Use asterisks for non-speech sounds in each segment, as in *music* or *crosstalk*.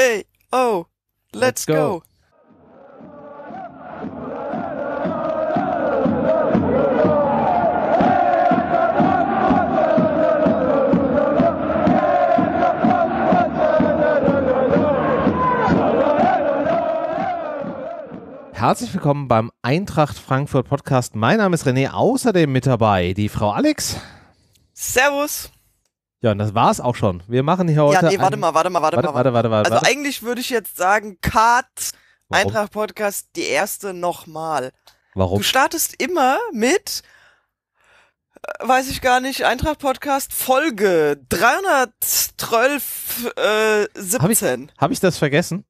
Ey, oh, let's, let's go. go. Herzlich willkommen beim Eintracht Frankfurt Podcast. Mein Name ist René, außerdem mit dabei die Frau Alex. Servus. Ja, und das war's auch schon. Wir machen hier heute. Ja, nee, warte mal, warte mal, warte, mal. Warte, warte, warte, also eigentlich würde ich jetzt sagen, Cut, Eintracht Podcast, die erste nochmal. Warum? Du startest immer mit, äh, weiß ich gar nicht, Eintracht Podcast Folge 312, äh, 17. Habe ich, hab ich das vergessen?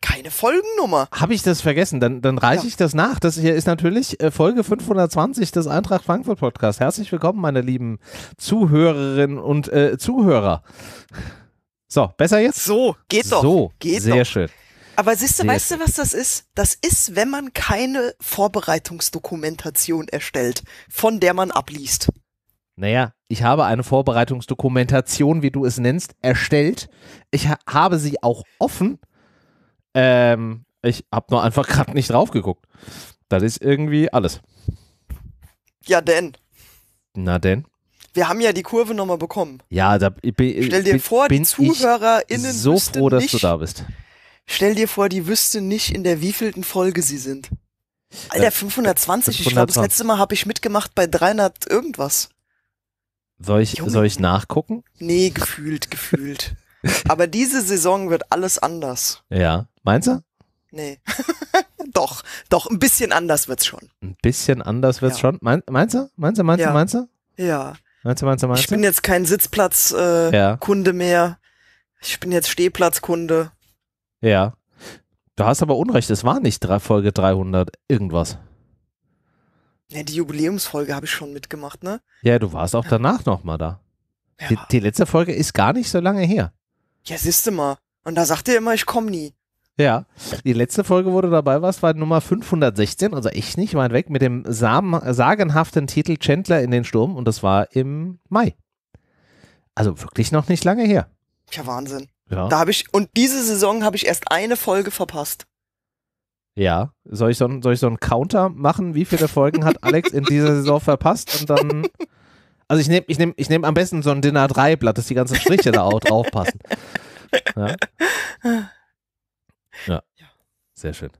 keine Folgennummer. Habe ich das vergessen? Dann, dann reiche ja. ich das nach. Das hier ist natürlich äh, Folge 520 des Eintracht Frankfurt Podcast. Herzlich willkommen, meine lieben Zuhörerinnen und äh, Zuhörer. So, besser jetzt? So, geht doch. So, geht sehr doch. schön. Aber siehst du, sehr weißt du, was das ist? Das ist, wenn man keine Vorbereitungsdokumentation erstellt, von der man abliest. Naja, ich habe eine Vorbereitungsdokumentation, wie du es nennst, erstellt. Ich ha habe sie auch offen ähm, ich hab nur einfach gerade *laughs* nicht drauf geguckt. Das ist irgendwie alles. Ja, denn. Na denn? Wir haben ja die Kurve nochmal bekommen. Ja, da bin, Stell dir bin, vor, die ZuhörerInnen so froh, dass nicht, du da bist. Stell dir vor, die wüssten nicht, in der wievielten Folge sie sind. Alter, 520, äh, 520. ich glaube, das letzte Mal habe ich mitgemacht bei 300 irgendwas. Soll ich, soll ich nachgucken? Nee, gefühlt, gefühlt. *laughs* Aber diese Saison wird alles anders. Ja. Meinst du? Nee. *laughs* doch, doch, ein bisschen anders wird's schon. Ein bisschen anders wird's ja. schon. Mein, meinst du? Meinst du, meinst du, ja. meinst du? Ja. Meinst du, meinst du, meinst du? Ich bin jetzt kein Sitzplatzkunde äh, ja. mehr. Ich bin jetzt Stehplatzkunde. Ja. Du hast aber Unrecht, es war nicht drei, Folge 300 irgendwas. Ja, die Jubiläumsfolge habe ich schon mitgemacht, ne? Ja, du warst auch danach nochmal da. Ja. Die, die, letzte Folge ist gar nicht so lange her. Ja, siehst du mal. Und da sagt er immer, ich komme nie. Ja, die letzte Folge, wo du dabei warst, war Nummer 516, also echt nicht weit weg, mit dem sagenhaften Titel Chandler in den Sturm und das war im Mai. Also wirklich noch nicht lange her. Ja, Wahnsinn. Ja. Da habe ich, und diese Saison habe ich erst eine Folge verpasst. Ja, soll ich, so, soll so einen Counter machen? Wie viele Folgen hat Alex in dieser Saison verpasst? Und dann. Also ich nehme ich nehm, ich nehm am besten so ein Dinner 3 Blatt, dass die ganzen Striche da auch drauf passen. Ja. Ja. ja. Sehr schön.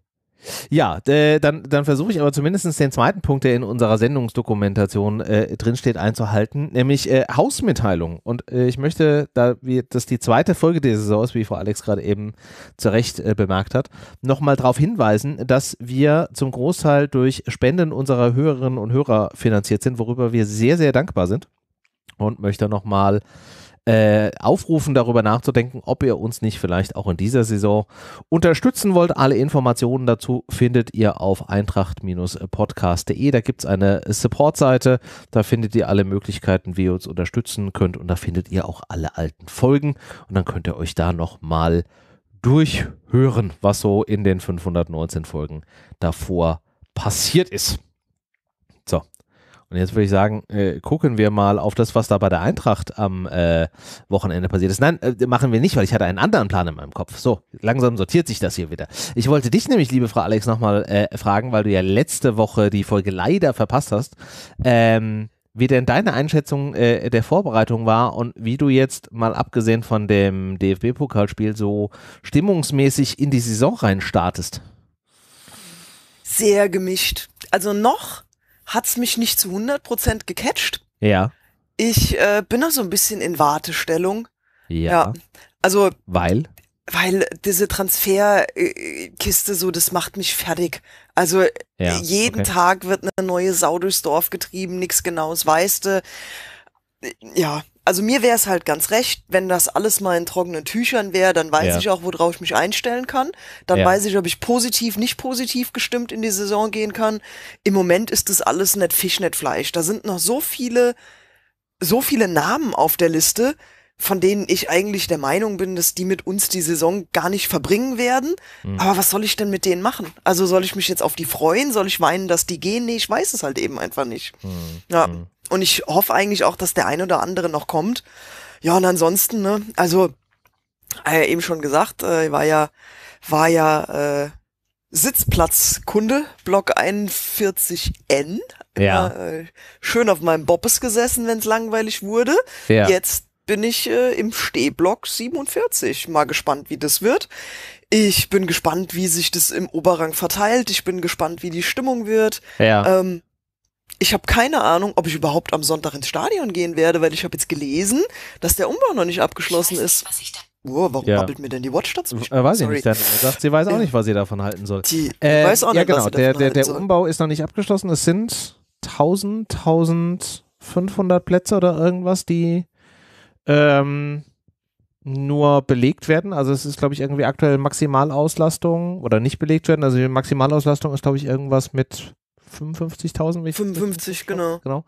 Ja, dann, dann versuche ich aber zumindest den zweiten Punkt, der in unserer Sendungsdokumentation äh, drinsteht, einzuhalten, nämlich äh, Hausmitteilung. Und äh, ich möchte, da wir, das die zweite Folge der Saison ist, wie Frau Alex gerade eben zu Recht äh, bemerkt hat, nochmal darauf hinweisen, dass wir zum Großteil durch Spenden unserer Hörerinnen und Hörer finanziert sind, worüber wir sehr, sehr dankbar sind. Und möchte nochmal äh, äh, aufrufen, darüber nachzudenken, ob ihr uns nicht vielleicht auch in dieser Saison unterstützen wollt. Alle Informationen dazu findet ihr auf eintracht-podcast.de. Da gibt es eine Support-Seite. Da findet ihr alle Möglichkeiten, wie ihr uns unterstützen könnt. Und da findet ihr auch alle alten Folgen. Und dann könnt ihr euch da nochmal durchhören, was so in den 519 Folgen davor passiert ist. Und jetzt würde ich sagen, äh, gucken wir mal auf das, was da bei der Eintracht am äh, Wochenende passiert ist. Nein, äh, machen wir nicht, weil ich hatte einen anderen Plan in meinem Kopf. So, langsam sortiert sich das hier wieder. Ich wollte dich nämlich, liebe Frau Alex, nochmal äh, fragen, weil du ja letzte Woche die Folge leider verpasst hast. Ähm, wie denn deine Einschätzung äh, der Vorbereitung war und wie du jetzt mal abgesehen von dem DFB-Pokalspiel so stimmungsmäßig in die Saison reinstartest. Sehr gemischt. Also noch hat es mich nicht zu 100% gecatcht. Ja. Ich äh, bin noch so ein bisschen in Wartestellung. Ja. ja. Also. Weil? Weil diese Transferkiste so, das macht mich fertig. Also äh, ja, jeden okay. Tag wird eine neue Sau durchs Dorf getrieben, nichts Genaues weißt du. Äh, ja, also mir wäre es halt ganz recht, wenn das alles mal in trockenen Tüchern wäre, dann weiß ja. ich auch, worauf ich mich einstellen kann. Dann ja. weiß ich, ob ich positiv, nicht positiv gestimmt in die Saison gehen kann. Im Moment ist das alles nicht Fisch, nicht Fleisch. Da sind noch so viele, so viele Namen auf der Liste, von denen ich eigentlich der Meinung bin, dass die mit uns die Saison gar nicht verbringen werden. Mhm. Aber was soll ich denn mit denen machen? Also soll ich mich jetzt auf die freuen? Soll ich weinen, dass die gehen? Nee, ich weiß es halt eben einfach nicht. Mhm. Ja. Mhm. Und ich hoffe eigentlich auch, dass der ein oder andere noch kommt. Ja, und ansonsten, ne, also äh, eben schon gesagt, äh, war ja, war ja äh, Sitzplatzkunde, Block 41N. Ja. äh, schön auf meinem Boppes gesessen, wenn es langweilig wurde. Ja. Jetzt bin ich äh, im Stehblock 47. Mal gespannt, wie das wird. Ich bin gespannt, wie sich das im Oberrang verteilt. Ich bin gespannt, wie die Stimmung wird. Ja. Ähm, ich habe keine Ahnung, ob ich überhaupt am Sonntag ins Stadion gehen werde, weil ich habe jetzt gelesen, dass der Umbau noch nicht abgeschlossen ist. Oh, warum ja. mir denn die Watch dazu? Äh, weiß Sorry. ich nicht. Sagt, sie weiß auch nicht, was sie davon halten soll. Die äh, weiß auch nicht, ja, genau. was sie der, der, der soll. Umbau ist noch nicht abgeschlossen. Es sind 1000, 1500 Plätze oder irgendwas, die ähm, nur belegt werden. Also es ist, glaube ich, irgendwie aktuell Maximalauslastung oder nicht belegt werden. Also die Maximalauslastung ist, glaube ich, irgendwas mit 55.000, wenn 55, genau. genau.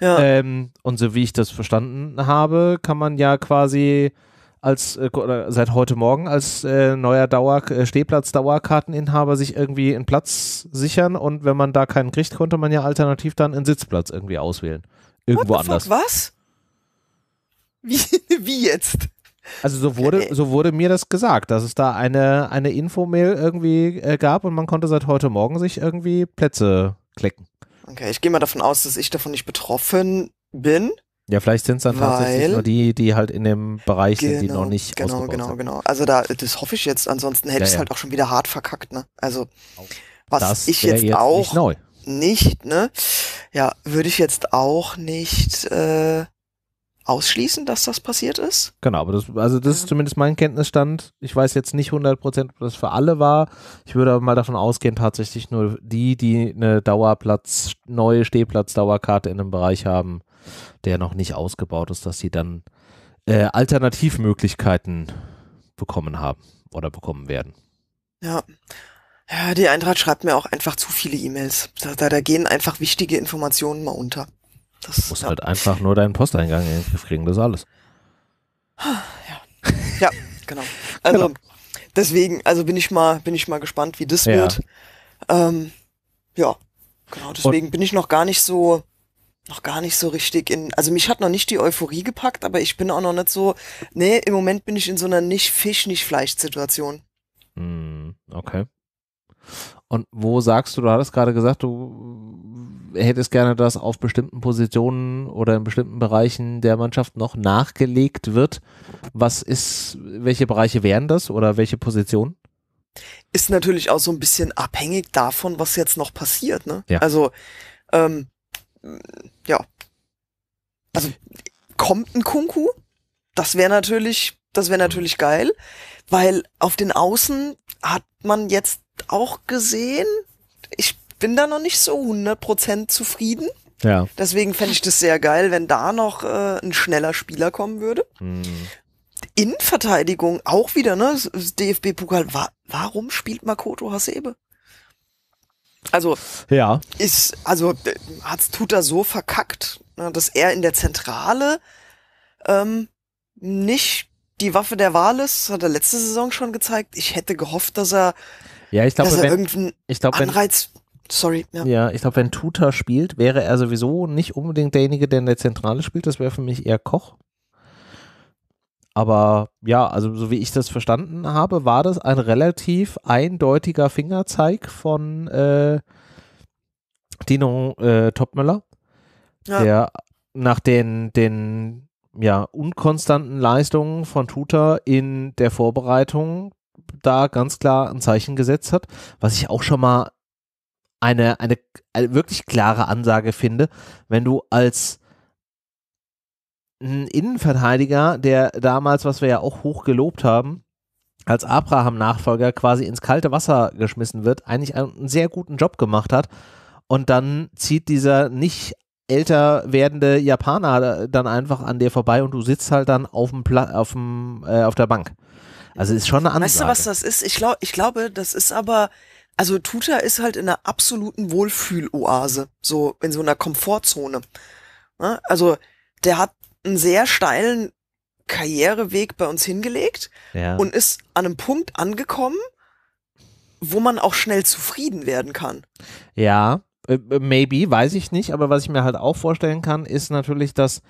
Ja. Ähm, und so wie ich das verstanden habe, kann man ja quasi als äh, seit heute Morgen als äh, neuer Dauer, äh, Stehplatz-Dauerkarteninhaber sich irgendwie einen Platz sichern und wenn man da keinen kriegt, konnte man ja alternativ dann einen Sitzplatz irgendwie auswählen. Irgendwo What the anders. Fuck, was? Wie, *laughs* wie jetzt? Also so wurde, äh, äh. so wurde mir das gesagt, dass es da eine, eine Infomail irgendwie äh, gab und man konnte seit heute Morgen sich irgendwie Plätze klicken. Okay, ich gehe mal davon aus, dass ich davon nicht betroffen bin. Ja, vielleicht sind es dann tatsächlich nur die, die halt in dem Bereich genau, sind, die noch genau, nicht Genau, ausgebaut genau, sind. genau. Also da, das hoffe ich jetzt, ansonsten hätte ja, ich es ja. halt auch schon wieder hart verkackt, ne? Also was das ich jetzt, jetzt, auch nicht, nicht, ne? Ja, würde ich jetzt auch nicht äh, ausschließen, dass das passiert ist. Genau, aber das, also das ist zumindest mein Kenntnisstand. Ich weiß jetzt nicht 100 Prozent, ob das für alle war. Ich würde aber mal davon ausgehen, tatsächlich nur die, die eine Dauerplatz, neue Stehplatz-Dauerkarte in einem Bereich haben, der noch nicht ausgebaut ist, dass sie dann äh, Alternativmöglichkeiten bekommen haben oder bekommen werden. Ja. Ja, die Eintracht schreibt mir auch einfach zu viele E-Mails. Da, da, da gehen einfach wichtige Informationen mal unter. Das du musst ja. halt einfach nur deinen Posteingang in den Griff kriegen, das ist alles. Ja, ja genau. Also genau. deswegen, also bin ich mal, bin ich mal gespannt, wie das ja. wird. Ähm, ja, genau, deswegen Und bin ich noch gar nicht so, noch gar nicht so richtig in, also mich hat noch nicht die Euphorie gepackt, aber ich bin auch noch nicht so, nee, im Moment bin ich in so einer nicht Fisch, nicht Fleisch-Situation. Hm, okay. Und wo sagst du, du hattest gerade gesagt, du hättest gerne, dass auf bestimmten Positionen oder in bestimmten Bereichen der Mannschaft noch nachgelegt wird. Was ist, welche Bereiche wären das oder welche Positionen? Ist natürlich auch so ein bisschen abhängig davon, was jetzt noch passiert. Ne? Ja. Also, ähm, ja. Also, kommt ein Kunku? Das wäre natürlich, das wäre natürlich geil, weil auf den Außen hat man jetzt auch gesehen, ich bin da noch nicht so 100% zufrieden. Ja. Deswegen fände ich das sehr geil, wenn da noch äh, ein schneller Spieler kommen würde. Mhm. Innenverteidigung auch wieder, ne? DFB-Pokal. Wa warum spielt Makoto Hasebe? Also, ja. ist, also, hat's tut er so verkackt, ne, dass er in der Zentrale ähm, nicht die Waffe der Wahl ist. Das hat er letzte Saison schon gezeigt. Ich hätte gehofft, dass er, ja, ich glaube, dass er wenn, irgendeinen ich glaub, Anreiz wenn, Sorry. Ja, ja ich glaube, wenn Tuta spielt, wäre er sowieso nicht unbedingt derjenige, der in der Zentrale spielt. Das wäre für mich eher Koch. Aber ja, also so wie ich das verstanden habe, war das ein relativ eindeutiger Fingerzeig von äh, Dino äh, Topmöller, ja. der nach den, den ja, unkonstanten Leistungen von Tuta in der Vorbereitung da ganz klar ein Zeichen gesetzt hat, was ich auch schon mal eine, eine, eine wirklich klare Ansage finde, wenn du als ein Innenverteidiger, der damals, was wir ja auch hoch gelobt haben, als Abraham-Nachfolger quasi ins kalte Wasser geschmissen wird, eigentlich einen sehr guten Job gemacht hat. Und dann zieht dieser nicht älter werdende Japaner äh, dann einfach an dir vorbei und du sitzt halt dann auf, dem Pla auf, dem, äh, auf der Bank. Also ist schon eine Ansage. Weißt du, was das ist? Ich, glaub, ich glaube, das ist aber also Tuta ist halt in einer absoluten Wohlfühloase, so in so einer Komfortzone. Ne? Also der hat einen sehr steilen Karriereweg bei uns hingelegt ja. und ist an einem Punkt angekommen, wo man auch schnell zufrieden werden kann. Ja, äh, äh, maybe, weiß ich nicht, aber was ich mir halt auch vorstellen kann, ist natürlich, dass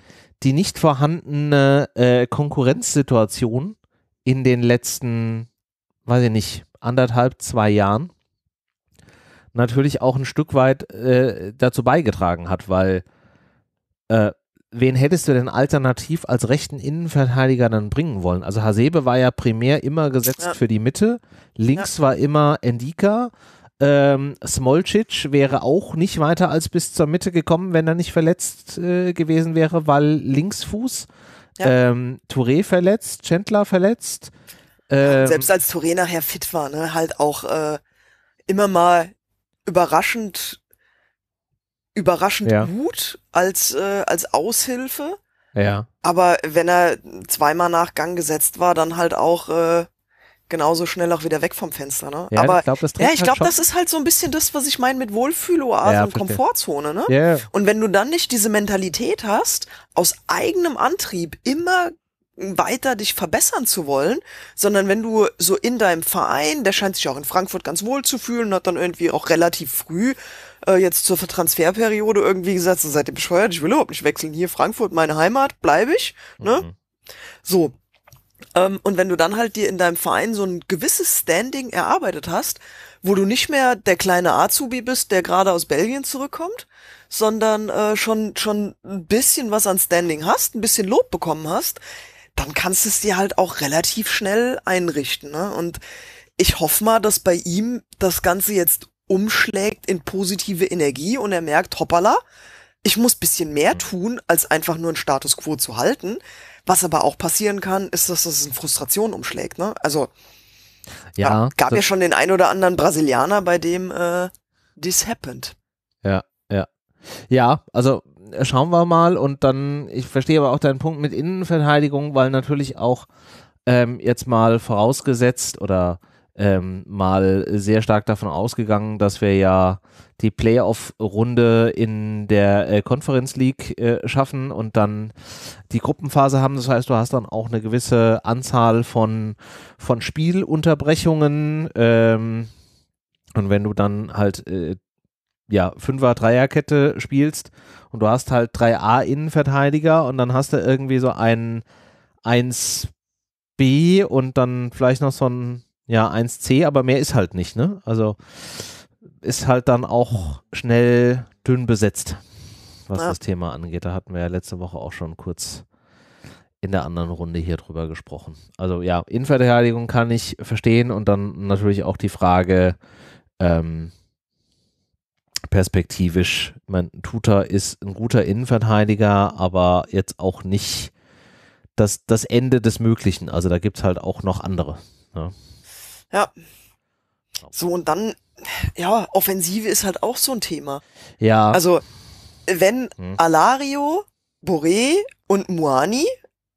die nicht vorhandene äh, Konkurrenzsituation in den letzten, weiß ich nicht, anderthalb, zwei Jahren natürlich auch ein Stück weit äh, dazu beigetragen hat, weil äh, wen hättest du denn alternativ als rechten Innenverteidiger dann bringen wollen? Also Hasebe war ja primär immer gesetzt ja. für die Mitte, links ja. war immer Endika, ähm, Smolcic wäre auch nicht weiter als bis zur Mitte gekommen, wenn er nicht verletzt äh, gewesen wäre, weil Linksfuß, ja. ähm, Touré verletzt, Chandler verletzt. Ähm, selbst als Touré nachher fit war, ne, halt auch äh, immer mal überraschend überraschend ja. gut als äh, als Aushilfe. Ja. Aber wenn er zweimal nach Gang gesetzt war, dann halt auch äh, genauso schnell auch wieder weg vom Fenster. Ne? Ja, Aber ich glaube, das, ja, ich halt glaub, das ist halt so ein bisschen das, was ich meine mit Wohlfühloase ja, und Komfortzone. Ne? Yeah. Und wenn du dann nicht diese Mentalität hast, aus eigenem Antrieb immer weiter dich verbessern zu wollen, sondern wenn du so in deinem Verein, der scheint sich auch in Frankfurt ganz wohl zu fühlen, hat dann irgendwie auch relativ früh äh, jetzt zur Transferperiode irgendwie gesagt, so seid ihr bescheuert, ich will überhaupt nicht wechseln, hier Frankfurt, meine Heimat, bleibe ich, ne? Mhm. So. Ähm, und wenn du dann halt dir in deinem Verein so ein gewisses Standing erarbeitet hast, wo du nicht mehr der kleine Azubi bist, der gerade aus Belgien zurückkommt, sondern äh, schon schon ein bisschen was an Standing hast, ein bisschen Lob bekommen hast, dann kannst du es dir halt auch relativ schnell einrichten. Ne? Und ich hoffe mal, dass bei ihm das Ganze jetzt umschlägt in positive Energie und er merkt, hoppala, ich muss bisschen mehr tun, als einfach nur einen Status quo zu halten. Was aber auch passieren kann, ist, dass das in Frustration umschlägt. Ne? Also ja, gab ja schon den ein oder anderen Brasilianer, bei dem äh, this happened. Ja, ja. Ja, also schauen wir mal. Und dann, ich verstehe aber auch deinen Punkt mit Innenverteidigung, weil natürlich auch ähm, jetzt mal vorausgesetzt oder ähm, mal sehr stark davon ausgegangen, dass wir ja die Playoff-Runde in der äh, Conference League äh, schaffen und dann die Gruppenphase haben. Das heißt, du hast dann auch eine gewisse Anzahl von, von Spielunterbrechungen. Ähm, und wenn du dann halt äh, ja, Fünfer, Dreierkette spielst und du hast halt 3 A-Innenverteidiger und dann hast du irgendwie so einen 1B und dann vielleicht noch so ein, ja, 1C, aber mehr ist halt nicht, ne? Also ist halt dann auch schnell dünn besetzt, was ja. das Thema angeht. Da hatten wir ja letzte Woche auch schon kurz in der anderen Runde hier drüber gesprochen. Also ja, Innenverteidigung kann ich verstehen und dann natürlich auch die Frage, ähm, perspektivisch. Mein Tuta ist ein guter Innenverteidiger, aber jetzt auch nicht das, das Ende des Möglichen. Also da gibt es halt auch noch andere. Ja. Ne? ja. So, und dann, ja, Offensive ist halt auch so ein Thema. Ja. Also, wenn hm. Alario, Boré und Muani,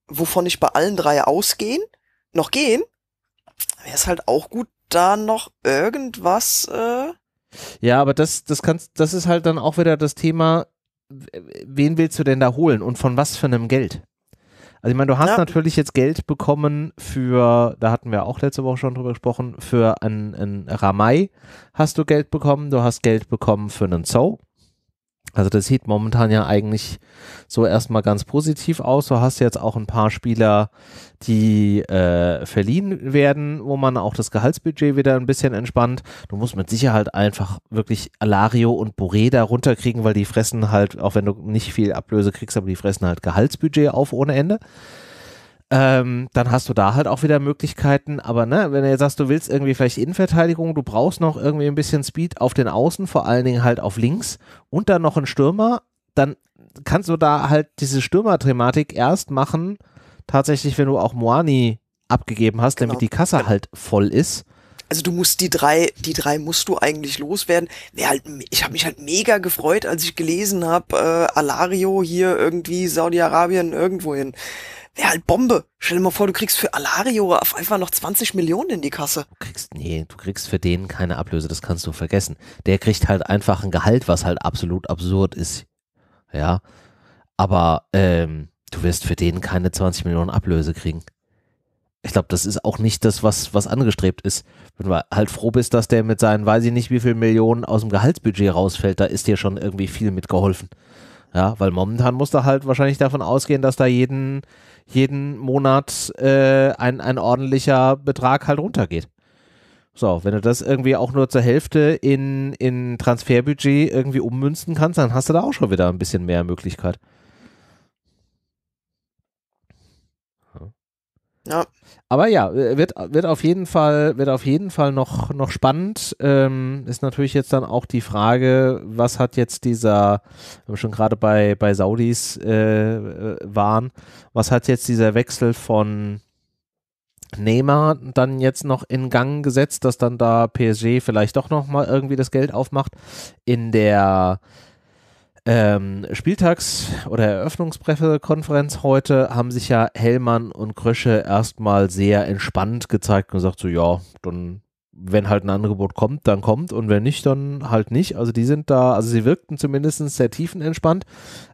wovon ich bei allen drei ausgehen, noch gehen, wäre es halt auch gut, da noch irgendwas äh, ja, aber das, das kannst, das ist halt dann auch wieder das Thema, wen willst du denn da holen und von was für einem Geld? Also ich meine, du hast ja. natürlich jetzt Geld bekommen für, da hatten wir auch letzte Woche schon drüber gesprochen, für einen, einen Ramai hast du Geld bekommen, du hast Geld bekommen für einen Zoo, also das sieht momentan ja eigentlich so erstmal ganz positiv aus. Du hast jetzt auch ein paar Spieler, die äh, verliehen werden, wo man auch das Gehaltsbudget wieder ein bisschen entspannt. Du musst mit Sicherheit einfach wirklich Alario und Boré da runterkriegen, weil die fressen halt, auch wenn du nicht viel Ablöse kriegst, aber die fressen halt Gehaltsbudget auf ohne Ende ähm, dann hast du da halt auch wieder Möglichkeiten. Aber ne, wenn du jetzt sagst, du willst irgendwie vielleicht Innenverteidigung, du brauchst noch irgendwie ein bisschen Speed auf den Außen, vor allen Dingen halt auf links und dann noch einen Stürmer, dann kannst du da halt diese Stürmer-Thematik erst machen, tatsächlich, wenn du auch Moani abgegeben hast, genau. damit die Kasse genau. halt voll ist. Also du musst die drei, die drei musst du eigentlich loswerden. Halt, ich habe mich halt mega gefreut, als ich gelesen habe, äh, Alario hier irgendwie Saudi-Arabien irgendwohin. Wäre halt Bombe. Stell dir mal vor, du kriegst für Alario auf einfach noch 20 Millionen in die Kasse. Du kriegst, nee, du kriegst für den keine Ablöse, das kannst du vergessen. Der kriegt halt einfach ein Gehalt, was halt absolut absurd ist. Ja. Aber ähm, du wirst für den keine 20 Millionen Ablöse kriegen. Ich glaube, das ist auch nicht das, was, was angestrebt ist. Wenn du halt froh bist, dass der mit seinen, weiß ich nicht, wie viel Millionen aus dem Gehaltsbudget rausfällt, da ist dir schon irgendwie viel mitgeholfen. Ja, weil momentan musst du halt wahrscheinlich davon ausgehen, dass da jeden, jeden Monat äh, ein, ein ordentlicher Betrag halt runtergeht. So, wenn du das irgendwie auch nur zur Hälfte in, in Transferbudget irgendwie ummünzen kannst, dann hast du da auch schon wieder ein bisschen mehr Möglichkeit. Ja. Aber ja, wird, wird auf jeden Fall, wird auf jeden Fall noch, noch spannend. Ähm, ist natürlich jetzt dann auch die Frage, was hat jetzt dieser, wenn wir schon gerade bei, bei Saudis äh, äh waren, was hat jetzt dieser Wechsel von Neymar dann jetzt noch in Gang gesetzt, dass dann da PSG vielleicht doch nochmal irgendwie das Geld aufmacht. In der ähm, Spieltags- oder Eröffnungspressekonferenz heute haben sich ja Hellmann und Krösche erstmal sehr entspannt gezeigt und gesagt, so ja, dann wenn halt ein Angebot kommt, dann kommt und wenn nicht, dann halt nicht. Also die sind da, also sie wirkten zumindest sehr tiefenentspannt,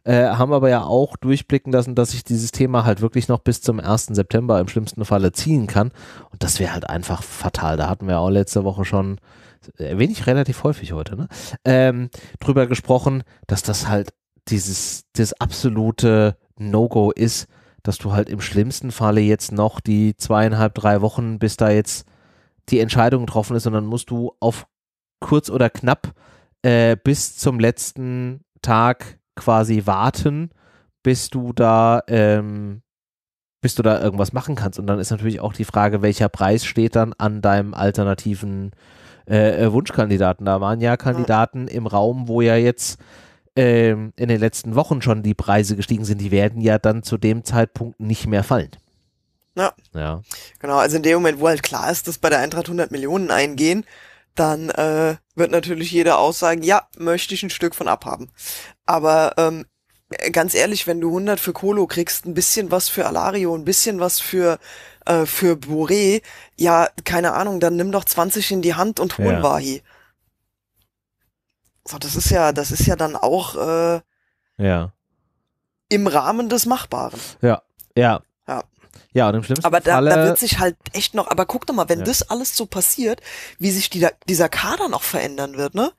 äh, haben aber ja auch durchblicken lassen, dass sich dieses Thema halt wirklich noch bis zum 1. September im schlimmsten Falle ziehen kann und das wäre halt einfach fatal. Da hatten wir auch letzte Woche schon, erwähne ich relativ häufig heute, ne? ähm, drüber gesprochen, dass das halt dieses, das absolute No-Go ist, dass du halt im schlimmsten Falle jetzt noch die zweieinhalb, drei Wochen, bis da jetzt die Entscheidung getroffen ist, sondern musst du auf kurz oder knapp äh, bis zum letzten Tag quasi warten, bis du da ähm, bis du da irgendwas machen kannst. Und dann ist natürlich auch die Frage, welcher Preis steht dann an deinem alternativen äh, äh Wunschkandidaten. Da waren ja Kandidaten im Raum, wo ja jetzt ähm, in den letzten Wochen schon die Preise gestiegen sind. Die werden ja dann zu dem Zeitpunkt nicht mehr fallen. Ja. ja. Genau, also in dem Moment, wo halt klar ist, dass bei der Eintracht 100 Millionen eingehen, dann äh, wird natürlich jeder aussagen, ja, möchte ich ein Stück von abhaben. Aber ähm, ganz ehrlich, wenn du 100 für Kolo kriegst, ein bisschen was für Alario, ein bisschen was für äh, für Boré, ja, keine Ahnung, dann nimm doch 20 in die Hand und holen ja. Wahi. So, das ist ja, das ist ja dann auch äh, ja. im Rahmen des Machbaren. Ja, ja, ja, und im schlimmsten aber da, Falle. da wird sich halt echt noch, aber guck doch mal, wenn ja. das alles so passiert, wie sich die, dieser Kader noch verändern wird, ne?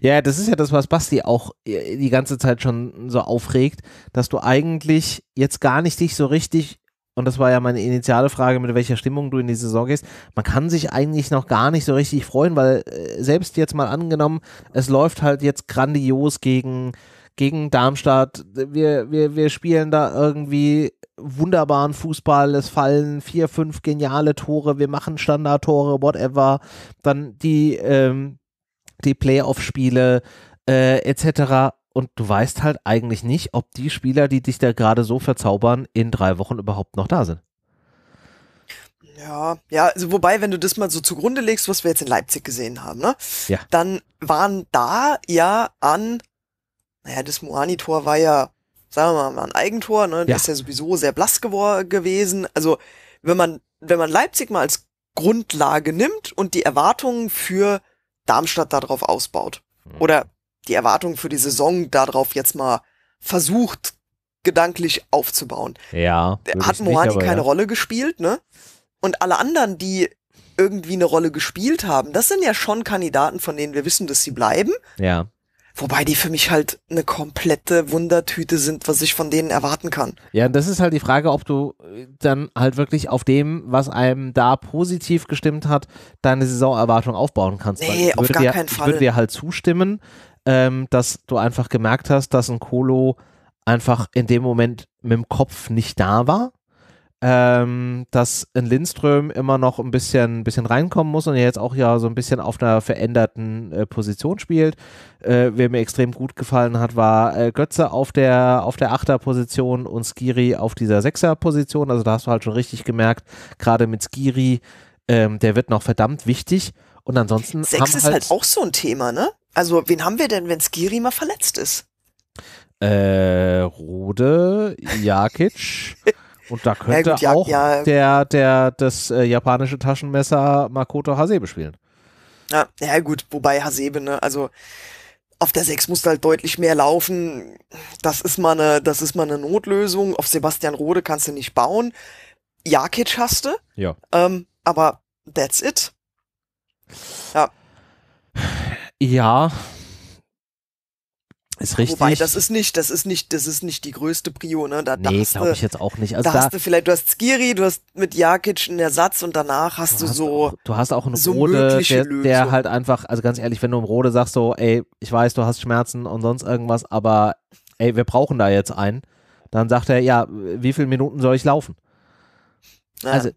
Ja, das ist ja das, was Basti auch äh, die ganze Zeit schon so aufregt, dass du eigentlich jetzt gar nicht dich so richtig, und das war ja meine initiale Frage, mit welcher Stimmung du in die Saison gehst, man kann sich eigentlich noch gar nicht so richtig freuen, weil äh, selbst jetzt mal angenommen, es läuft halt jetzt grandios gegen gegen Darmstadt. Wir, wir, wir spielen da irgendwie wunderbaren Fußball. Es fallen vier, fünf geniale Tore. Wir machen Standardtore, whatever. Dann die, ähm, die Playoff-Spiele äh, etc. Und du weißt halt eigentlich nicht, ob die Spieler, die dich da gerade so verzaubern, in drei Wochen überhaupt noch da sind. Ja, ja, also wobei, wenn du das mal so zugrunde legst, was wir jetzt in Leipzig gesehen haben, ne? Ja. Dann waren da ja an naja, das Moani-Tor war ja, sagen wir mal, ein Eigentor, ne? Ja. Ist ja sowieso sehr blass geworden gewesen. Also, wenn man, wenn man Leipzig mal als Grundlage nimmt und die Erwartungen für Darmstadt darauf ausbaut. Hm. Oder die Erwartungen für die Saison darauf jetzt mal versucht, gedanklich aufzubauen. Ja. Hat Moani keine ja. Rolle gespielt, ne? Und alle anderen, die irgendwie eine Rolle gespielt haben, das sind ja schon Kandidaten, von denen wir wissen, dass sie bleiben. Ja. Wobei die für mich halt eine komplette Wundertüte sind, was ich von denen erwarten kann. Ja, das ist halt die Frage, ob du äh, dann halt wirklich auf dem, was einem da positiv gestimmt hat, deine Saisonerwartung aufbauen kannst. Nee, auf gar dir, keinen Fall. Ich würde dir halt zustimmen, ähm, dass du einfach gemerkt hast, dass ein Colo einfach in dem Moment mit dem Kopf nicht da war ähm, dass in Lindström immer noch ein bisschen, bisschen reinkommen muss und er jetzt auch ja so ein bisschen auf einer veränderten äh, Position spielt. Äh, wer mir extrem gut gefallen hat, war äh, Götze auf der, auf der Achterposition und Skiri auf dieser Sechserposition. Also da hast du halt schon richtig gemerkt, gerade mit Skiri, ähm, der wird noch verdammt wichtig. Und ansonsten. Sechs ist halt, halt auch so ein Thema, ne? Also, wen haben wir denn, wenn Skiri mal verletzt ist? Äh, Rode, Jakic. *laughs* Und da könnte ja, gut, ja, auch ja, der, der, das äh, japanische Taschenmesser Makoto Hasebe spielen. Ja, ja gut, wobei Hasebe, ne, also auf der 6 musste halt deutlich mehr laufen. Das ist mal eine, das ist mal eine Notlösung. Auf Sebastian Rode kannst du nicht bauen. Jakic hast du. Ja. Ähm, aber that's it. Ja. Ja, ist richtig. Wobei, das ist nicht, das ist nicht, das ist nicht die größte Prio, ne? Da, nee, glaube ich jetzt auch nicht. Also da, da, hast du vielleicht, du hast Skiri, du hast mit Jakic einen Ersatz und danach hast du, du hast so. Auch, du hast auch einen so Rode, der, der, halt einfach, also ganz ehrlich, wenn du im Rode sagst so, ey, ich weiß, du hast Schmerzen und sonst irgendwas, aber ey, wir brauchen da jetzt einen, dann sagt er, ja, wie viele Minuten soll ich laufen? Ja. Also,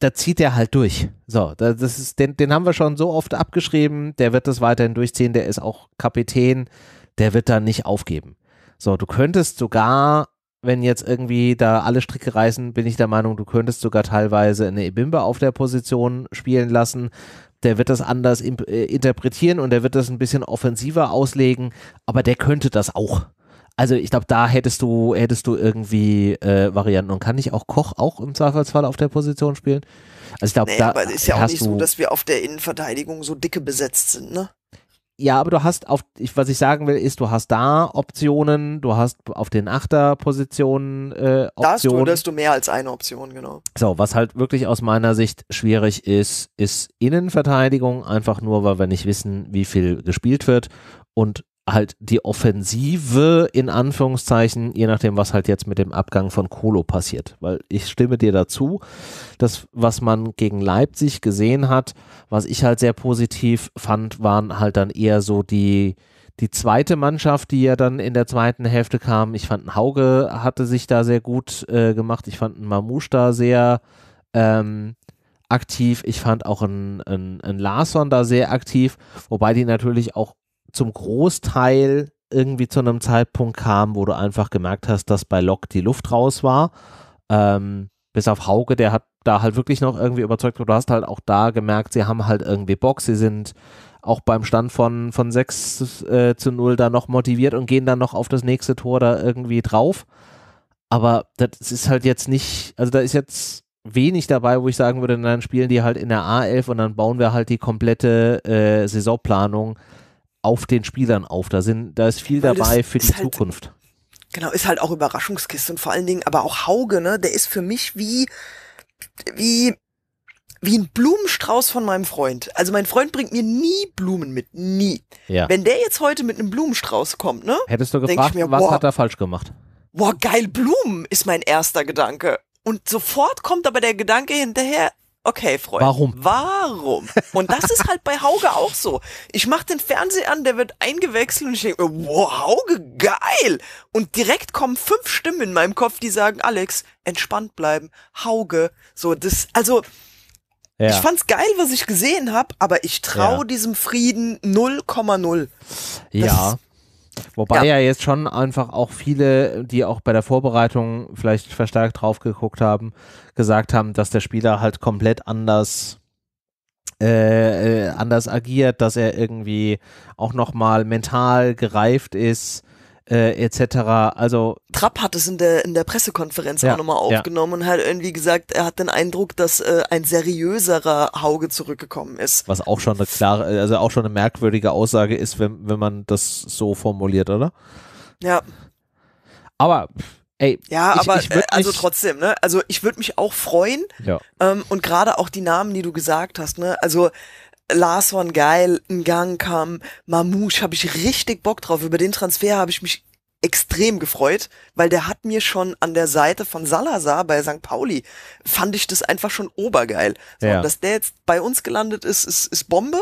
da zieht er halt durch. So, das ist, den, den haben wir schon so oft abgeschrieben, der wird das weiterhin durchziehen, der ist auch Kapitän der wird da nicht aufgeben. So, du könntest sogar, wenn jetzt irgendwie da alle Stricke reißen, bin ich der Meinung, du könntest sogar teilweise eine Ebimbe auf der Position spielen lassen. Der wird das anders äh, interpretieren und der wird das ein bisschen offensiver auslegen, aber der könnte das auch. Also ich glaube, da hättest du, hättest du irgendwie äh, Varianten. Und kann ich auch Koch auch im Zweifelsfall auf der Position spielen? Also ich glaube, nee, da. Aber es ist ja auch nicht so, dass wir auf der Innenverteidigung so dicke besetzt sind, ne? Ja, aber du hast auf, ich, was ich sagen will, ist, du hast da Optionen, du hast auf den Achterpositionen äh, Optionen. Da hast du, hast du mehr als eine Option, genau. So, was halt wirklich aus meiner Sicht schwierig ist, ist Innenverteidigung, einfach nur, weil wir nicht wissen, wie viel gespielt wird und halt die Offensive in Anführungszeichen, je nachdem, was halt jetzt mit dem Abgang von Kolo passiert. Weil ich stimme dir dazu, dass was man gegen Leipzig gesehen hat, was ich halt sehr positiv fand, waren halt dann eher so die, die zweite Mannschaft, die ja dann in der zweiten Hälfte kam. Ich fand, Hauge hatte sich da sehr gut äh, gemacht. Ich fand Mamouche da sehr ähm, aktiv. Ich fand auch ein, ein, ein Larson da sehr aktiv, wobei die natürlich auch zum Großteil irgendwie zu einem Zeitpunkt kam, wo du einfach gemerkt hast, dass bei Locke die Luft raus war. Ähm, bis auf Hauke, der hat da halt wirklich noch irgendwie überzeugt. Du hast halt auch da gemerkt, sie haben halt irgendwie Bock, sie sind auch beim Stand von, von 6 äh, zu 0 da noch motiviert und gehen dann noch auf das nächste Tor da irgendwie drauf. Aber das ist halt jetzt nicht, also da ist jetzt wenig dabei, wo ich sagen würde, dann spielen die halt in der A11 und dann bauen wir halt die komplette äh, Saisonplanung auf den Spielern auf. Da sind, da ist viel Weil dabei für die halt, Zukunft. Genau, ist halt auch Überraschungskiste und vor allen Dingen aber auch Hauge, ne? Der ist für mich wie, wie, wie ein Blumenstrauß von meinem Freund. Also mein Freund bringt mir nie Blumen mit, nie. Ja. Wenn der jetzt heute mit einem Blumenstrauß kommt, ne? Hättest du gefragt, mir, was boah, hat er falsch gemacht? Boah, geil, Blumen ist mein erster Gedanke. Und sofort kommt aber der Gedanke hinterher, Okay, Freund. Warum? Warum? Und das ist halt bei Hauge auch so. Ich mach den Fernseher an, der wird eingewechselt und ich denke, wow, Hauge, geil. Und direkt kommen fünf Stimmen in meinem Kopf, die sagen, Alex, entspannt bleiben, Hauge. So, das, also, ja. Ich fand's geil, was ich gesehen habe, aber ich traue ja. diesem Frieden 0,0. Ja. Wobei ja. ja. jetzt schon einfach auch viele, die auch bei der Vorbereitung vielleicht verstärkt drauf geguckt haben, gesagt haben, dass der Spieler halt komplett anders äh, äh anders agiert, dass er irgendwie auch nochmal mental gereift ist, äh, etc. Also Trapp hat es in der in der Pressekonferenz ja, auch nochmal aufgenommen ja. und hat irgendwie gesagt, er hat den Eindruck, dass äh, ein seriöserer Hauge zurückgekommen ist. Was auch schon eine klare, also auch schon eine merkwürdige Aussage ist, wenn wenn man das so formuliert, oder? Ja. Aber Ey, ja, ich, aber ich äh, also trotzdem, ne? Also ich würde mich auch freuen. Ja. Ähm, und gerade auch die Namen, die du gesagt hast, ne? Also Lars von Geil, Gang kam, Mamouche, habe ich richtig Bock drauf. Über den Transfer habe ich mich extrem gefreut, weil der hat mir schon an der Seite von Salazar bei St. Pauli, fand ich das einfach schon obergeil. So, ja. Dass der jetzt bei uns gelandet ist, ist, ist Bombe,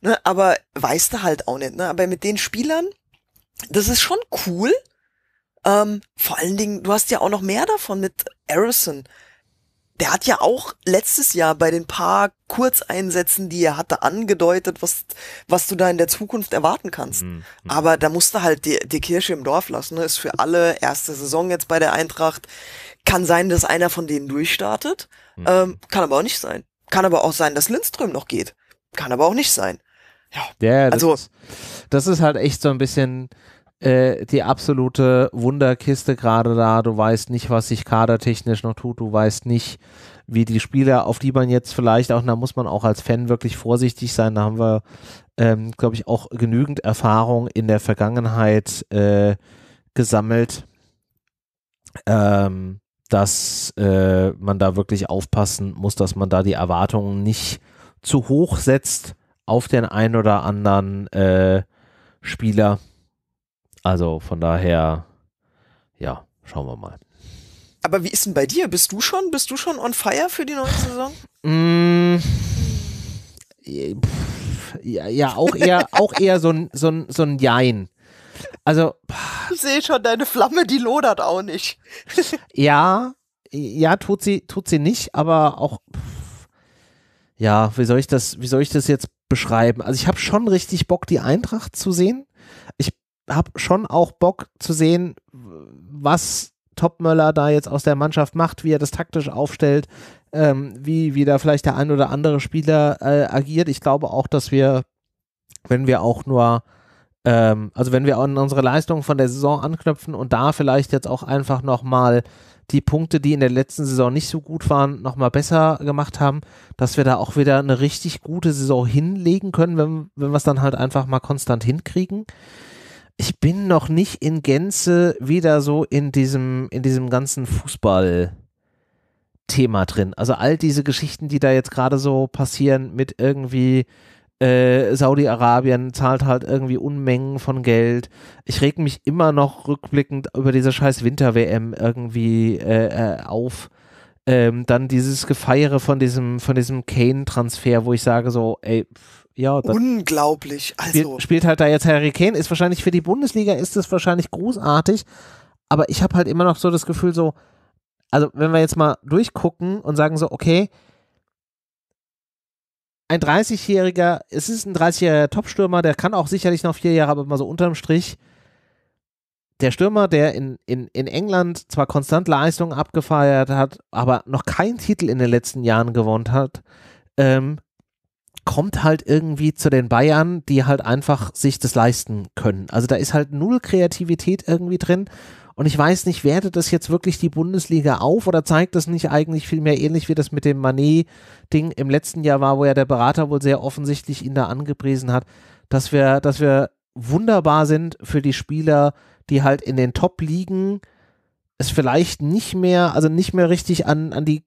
ne? aber weißt du halt auch nicht. Ne? Aber mit den Spielern, das ist schon cool. Ähm, vor allen Dingen, du hast ja auch noch mehr davon mit Arison der hat ja auch letztes Jahr bei den paar Kurzeinsätzen, die er hatte, angedeutet, was, was du da in der Zukunft erwarten kannst. Mhm. mhm. Aber da musste halt die, die Kirsche im Dorf lassen. Ne? Ist für alle erste Saison jetzt bei der Eintracht. Kann sein, dass einer von denen durchstartet. Mhm. Ähm, kann aber auch nicht sein. Kann aber auch sein, dass Lindström noch geht. Kann aber auch nicht sein. Ja, ja das also ist, das ist halt echt so ein bisschen äh, die absolute Wunderkiste gerade da. Du weißt nicht, was sich kadertechnisch noch tut. Du weißt nicht, wie die Spieler, auf die man jetzt vielleicht auch, da muss man auch als Fan wirklich vorsichtig sein. Da haben wir, ähm, glaube ich, auch genügend Erfahrung in der Vergangenheit äh, gesammelt, ähm, dass äh, man da wirklich aufpassen muss, dass man da die Erwartungen nicht zu hoch setzt auf den ein oder anderen äh, Spieler. Also von daher, ja, schauen wir mal. Aber wie ist denn bei dir? Bist du schon, bist du schon on fire für die neue Saison? Mm. ja, ja, auch eher, *laughs* auch eher so ein, so ein, so ein Jein. Also. Ich sehe schon, deine Flamme, die lodert auch nicht. *laughs* ja, ja, tut sie, tut sie nicht, aber auch. Ja, wie soll ich das, wie soll ich das jetzt beschreiben? Also ich habe schon richtig Bock, die Eintracht zu sehen. Ich habe schon auch Bock zu sehen, was Topmöller da jetzt aus der Mannschaft macht, wie er das taktisch aufstellt, ähm, wie, wie da vielleicht der ein oder andere Spieler äh, agiert. Ich glaube auch, dass wir, wenn wir auch nur, ähm, also wenn wir an unsere Leistungen von der Saison anknüpfen und da vielleicht jetzt auch einfach nochmal die Punkte, die in der letzten Saison nicht so gut waren, nochmal besser gemacht haben, dass wir da auch wieder eine richtig gute Saison hinlegen können, wenn, wenn wir es dann halt einfach mal konstant hinkriegen ich bin noch nicht in Gänze wieder so in diesem, in diesem ganzen Fußball. Thema drin. Also all diese Geschichten, die da jetzt gerade so passieren mit irgendwie äh, Saudi-Arabien zahlt halt irgendwie Unmengen von Geld. Ich reg mich immer noch rückblickend über diese scheiß Winter-WM irgendwie äh, äh, auf. Ähm, dann dieses Gefeiere von diesem, von diesem Kane-Transfer, wo ich sage so, ey, pff, ja. Unglaublich. Also. Spielt, spielt, halt da jetzt Harry Kane. Ist wahrscheinlich für die Bundesliga ist es wahrscheinlich großartig. Aber ich habe halt immer noch so das Gefühl, so, also wenn wir jetzt mal durchgucken und sagen so, okay, ein 30-Jähriger, es ist ein 30-Jähriger Topstürmer, der kann auch sicherlich noch vier Jahre, aber mal so unterm Strich, der Stürmer, der in, in, in England zwar konstant Leistungen abgefeiert hat, aber noch keinen Titel in den letzten Jahren gewonnen hat, ähm, kommt halt irgendwie zu den Bayern, die halt einfach sich das leisten können. Also da ist halt null Kreativität irgendwie drin. Und ich weiß nicht, wertet das jetzt wirklich die Bundesliga auf oder zeigt das nicht eigentlich vielmehr ähnlich wie das mit dem Manet-Ding im letzten Jahr war, wo ja der Berater wohl sehr offensichtlich ihn da angepriesen hat, dass wir, dass wir wunderbar sind für die Spieler, die halt in den Top-Ligen es vielleicht nicht mehr, also nicht mehr richtig an, an die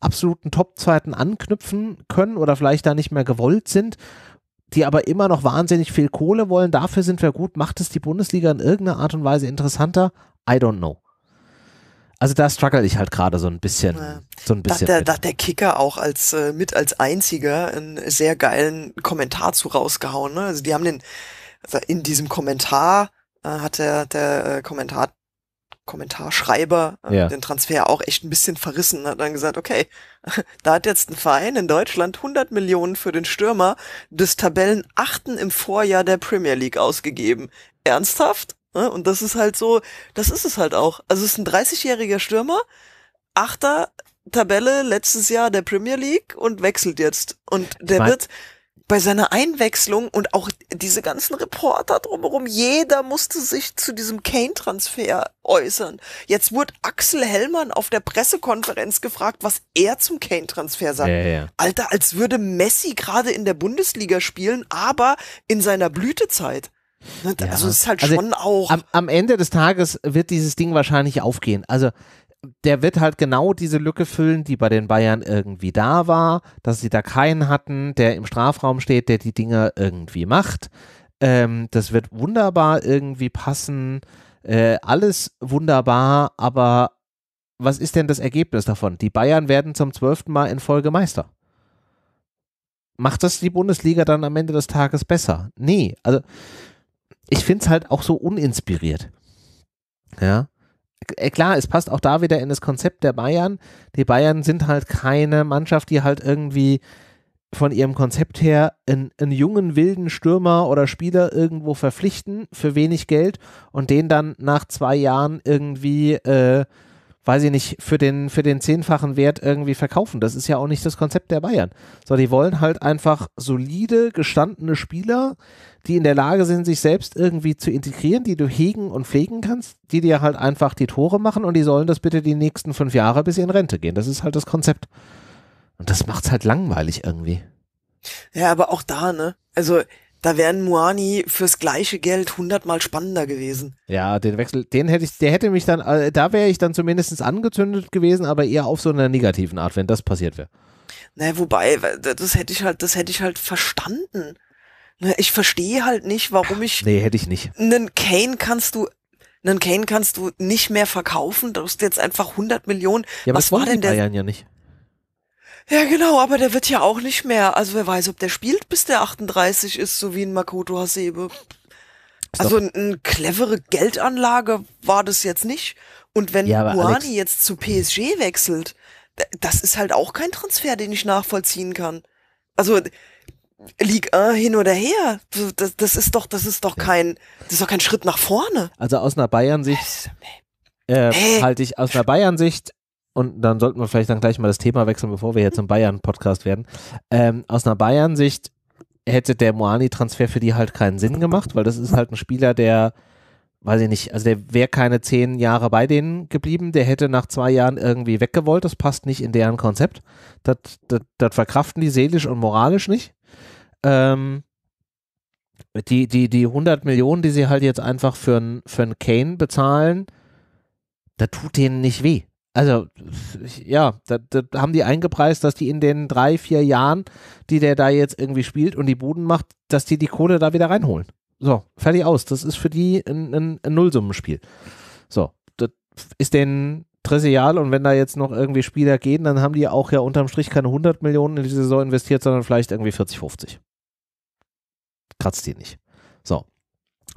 absoluten Top-Zeiten anknüpfen können oder vielleicht da nicht mehr gewollt sind, die aber immer noch wahnsinnig viel Kohle wollen. Dafür sind wir gut. Macht es die Bundesliga in irgendeiner Art und Weise interessanter? I don't know. Also da struggle ich halt gerade so ein bisschen. So ein bisschen. Da, da, der Kicker auch als äh, mit als einziger einen sehr geilen Kommentar zu rausgehauen. Ne? Also die haben den also in diesem Kommentar äh, hat der, der äh, Kommentar Kommentarschreiber äh, ja. den Transfer auch echt ein bisschen verrissen, hat dann gesagt, okay, *laughs* da hat jetzt ein Verein in Deutschland 100 Millionen für den Stürmer des Tabellenachten im Vorjahr der Premier League ausgegeben. Ernsthaft? Ne? Und das ist halt so, das ist es halt auch. Also es ist ein 30-jähriger Stürmer, Achter Tabelle letztes Jahr der Premier League und wechselt jetzt. Und der wird bei seiner Einwechslung und auch diese ganzen Reporter drumherum, jeder musste sich zu diesem Kane-Transfer äußern. Jetzt wurde Axel Hellmann auf der Pressekonferenz gefragt, was er zum Kane-Transfer sagt. Ja, ja. Alter, als würde Messi gerade in der Bundesliga spielen, aber in seiner Blütezeit. Ne, also ja. ist halt also schon auch. Am, am Ende des Tages wird dieses Ding wahrscheinlich aufgehen. Also der wird halt genau diese Lücke füllen, die bei den Bayern irgendwie da war, dass sie da keinen hatten, der im Strafraum steht, der die Dinge irgendwie macht. Ähm, das wird wunderbar irgendwie passen. Äh, alles wunderbar, aber was ist denn das Ergebnis davon? Die Bayern werden zum zwölften Mal in Folge Meister. Macht das die Bundesliga dann am Ende des Tages besser? Nee, also ich finde es halt auch so uninspiriert. Ja. Äh, klar, es passt auch da wieder in das Konzept der Bayern. Die Bayern sind halt keine Mannschaft, die halt irgendwie von ihrem Konzept her einen, einen, jungen, wilden Stürmer oder Spieler irgendwo verpflichten für wenig Geld und den dann nach zwei Jahren irgendwie äh, weiß ich nicht, für den, für den zehnfachen Wert irgendwie verkaufen. Das ist ja auch nicht das Konzept der Bayern. Sondern die wollen halt einfach solide, gestandene Spieler, die in der Lage sind, sich selbst irgendwie zu integrieren, die du hegen und pflegen kannst, die dir halt einfach die Tore machen und die sollen das bitte die nächsten fünf Jahre bis sie in Rente gehen. Das ist halt das Konzept. Und das macht's halt langweilig irgendwie. Ja, aber auch da, ne? Also, da wären Muani fürs gleiche Geld hundertmal spannender gewesen. Ja, den Wechsel, den hätte ich, der hätte mich dann, äh, da wäre ich dann zumindest angezündet gewesen, aber eher auf so einer negativen Art, wenn das passiert wäre. Naja, wobei, das hätte ich halt, das hätte ich halt verstanden. Ne, ich verstehe halt nicht, warum ich. Nee, hätte ich nicht. Einen Kane kannst du, einen Kane kannst du nicht mehr verkaufen, du hast jetzt einfach 100 Millionen. Ja, was war denn der? Bayern ja nicht. Ja, genau, aber der wird ja auch nicht mehr. Also wer weiß, ob der spielt, bis der 38 ist, so wie ein Makoto Hasebe. Also eine ein clevere Geldanlage war das jetzt nicht. Und wenn ja, Guani jetzt zu PSG wechselt, das ist halt auch kein Transfer, den ich nachvollziehen kann. Also Ligue 1 hin oder her, das, das ist doch, das ist doch ja. kein, das ist doch kein Schritt nach vorne. Also aus einer Bayern-Sicht also, äh, hey. halte ich aus einer Bayern-Sicht und dann sollten wir vielleicht dann gleich mal das Thema wechseln, bevor wir hier zum Bayern-Podcast werden. Ähm, aus einer Bayern-Sicht hätte der Moani-Transfer für die halt keinen Sinn gemacht, weil das ist halt ein Spieler, der, weiß ich nicht, also der wäre keine zehn Jahre bei denen geblieben, der hätte nach zwei Jahren irgendwie weggewollt, das passt nicht in deren Konzept. Das, das, das verkraften die seelisch und moralisch nicht. Ähm, die, die, die 100 Millionen, die sie halt jetzt einfach für einen für Kane bezahlen, da tut denen nicht weh. Also, ja, da, da, haben die eingepreist, dass die in den drei, vier Jahren, die der da jetzt irgendwie spielt und die Buden macht, dass die die Kohle da wieder reinholen. So, fertig aus. Das ist für die ein, ein, ein Nullsummenspiel. So, das ist denen trivial und wenn da jetzt noch irgendwie Spieler gehen, dann haben die auch ja unterm Strich keine 100 Millionen in die Saison investiert, sondern vielleicht irgendwie 40, 50. Kratzt die nicht. So.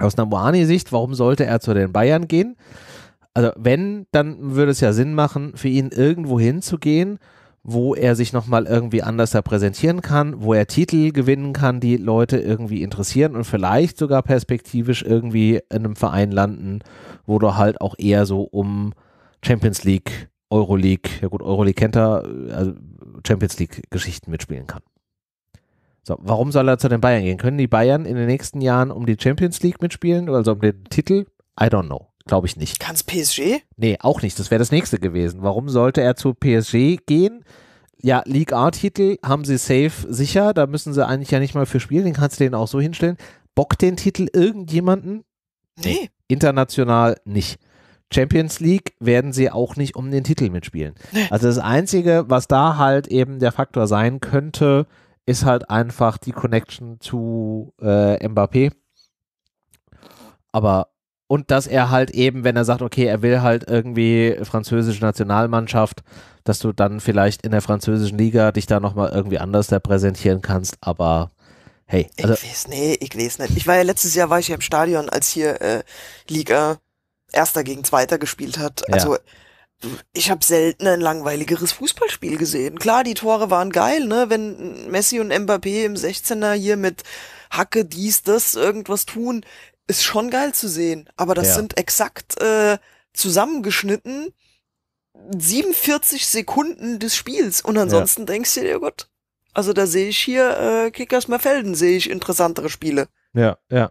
Aus Namuani-Sicht, warum sollte er zu den Bayern gehen? Also wenn, dann würde es ja Sinn machen, für ihn irgendwo hinzugehen, wo er sich nochmal irgendwie anders da präsentieren kann, wo er Titel gewinnen kann, die Leute irgendwie interessieren und vielleicht sogar perspektivisch irgendwie in einem Verein landen, wo du halt auch eher so um Champions League, Euroleague, ja gut, Euroleague kennt er, also Champions League Geschichten mitspielen kann. So, warum soll er zu den Bayern gehen? Können die Bayern in den nächsten Jahren um die Champions League mitspielen, also um den Titel? I don't know. Glaube ich nicht. Kann es PSG? Nee, auch nicht. Das wäre das nächste gewesen. Warum sollte er zu PSG gehen? Ja, League A-Titel haben sie safe sicher. Da müssen sie eigentlich ja nicht mal für spielen. Den kannst du denen auch so hinstellen. Bockt den Titel irgendjemanden? Nee. International nicht. Champions League werden sie auch nicht um den Titel mitspielen. Nee. Also das Einzige, was da halt eben der Faktor sein könnte, ist halt einfach die Connection zu äh, Mbappé. Aber und dass er halt eben, wenn er sagt, okay, er will halt irgendwie französische Nationalmannschaft, dass du dann vielleicht in der französischen Liga dich da nochmal irgendwie anders da präsentieren kannst, aber hey. Also ich weiß, nee, ich weiß nicht. Ich war ja letztes Jahr war ich ja im Stadion, als hier äh, Liga Erster gegen Zweiter gespielt hat. Also ja. ich habe selten ein langweiligeres Fußballspiel gesehen. Klar, die Tore waren geil, ne? Wenn Messi und Mbappé im 16er hier mit Hacke dies, das, irgendwas tun ist schon geil zu sehen, aber das ja. sind exakt äh, zusammengeschnitten 47 Sekunden des Spiels und ansonsten ja. denkst du dir, oh Gott, also da sehe ich hier äh, Kickers Merfelden, sehe ich interessantere Spiele. Ja, ja.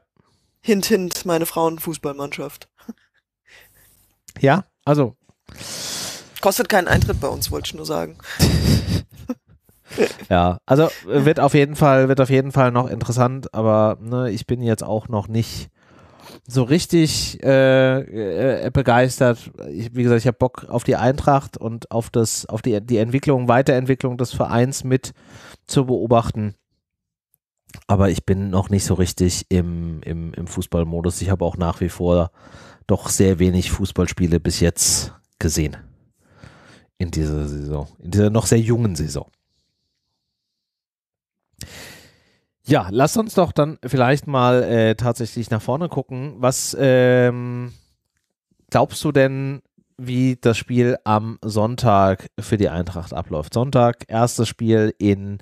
Hint, hint, meine Frauenfußballmannschaft. *laughs* Ja, also. Kostet keinen Eintritt bei uns, wollte ich nur sagen. *laughs* ja, also äh, wird auf jeden Fall, wird auf jeden Fall noch interessant, aber ne, ich bin jetzt auch noch nicht so richtig äh, äh, äh, begeistert. Ich, wie gesagt, ich habe Bock auf die Eintracht und auf das, auf die, die Entwicklung, Weiterentwicklung des Vereins mit zu beobachten. Aber ich bin noch nicht so richtig im, im, im Fußballmodus. Ich habe auch nach wie vor doch sehr wenig Fußballspiele bis jetzt gesehen. In dieser Saison. In dieser noch sehr jungen Saison. Ja, lass uns doch dann vielleicht mal äh, tatsächlich nach vorne gucken. Was ähm, glaubst du denn, wie das Spiel am Sonntag für die Eintracht abläuft. Sonntag, erstes Spiel in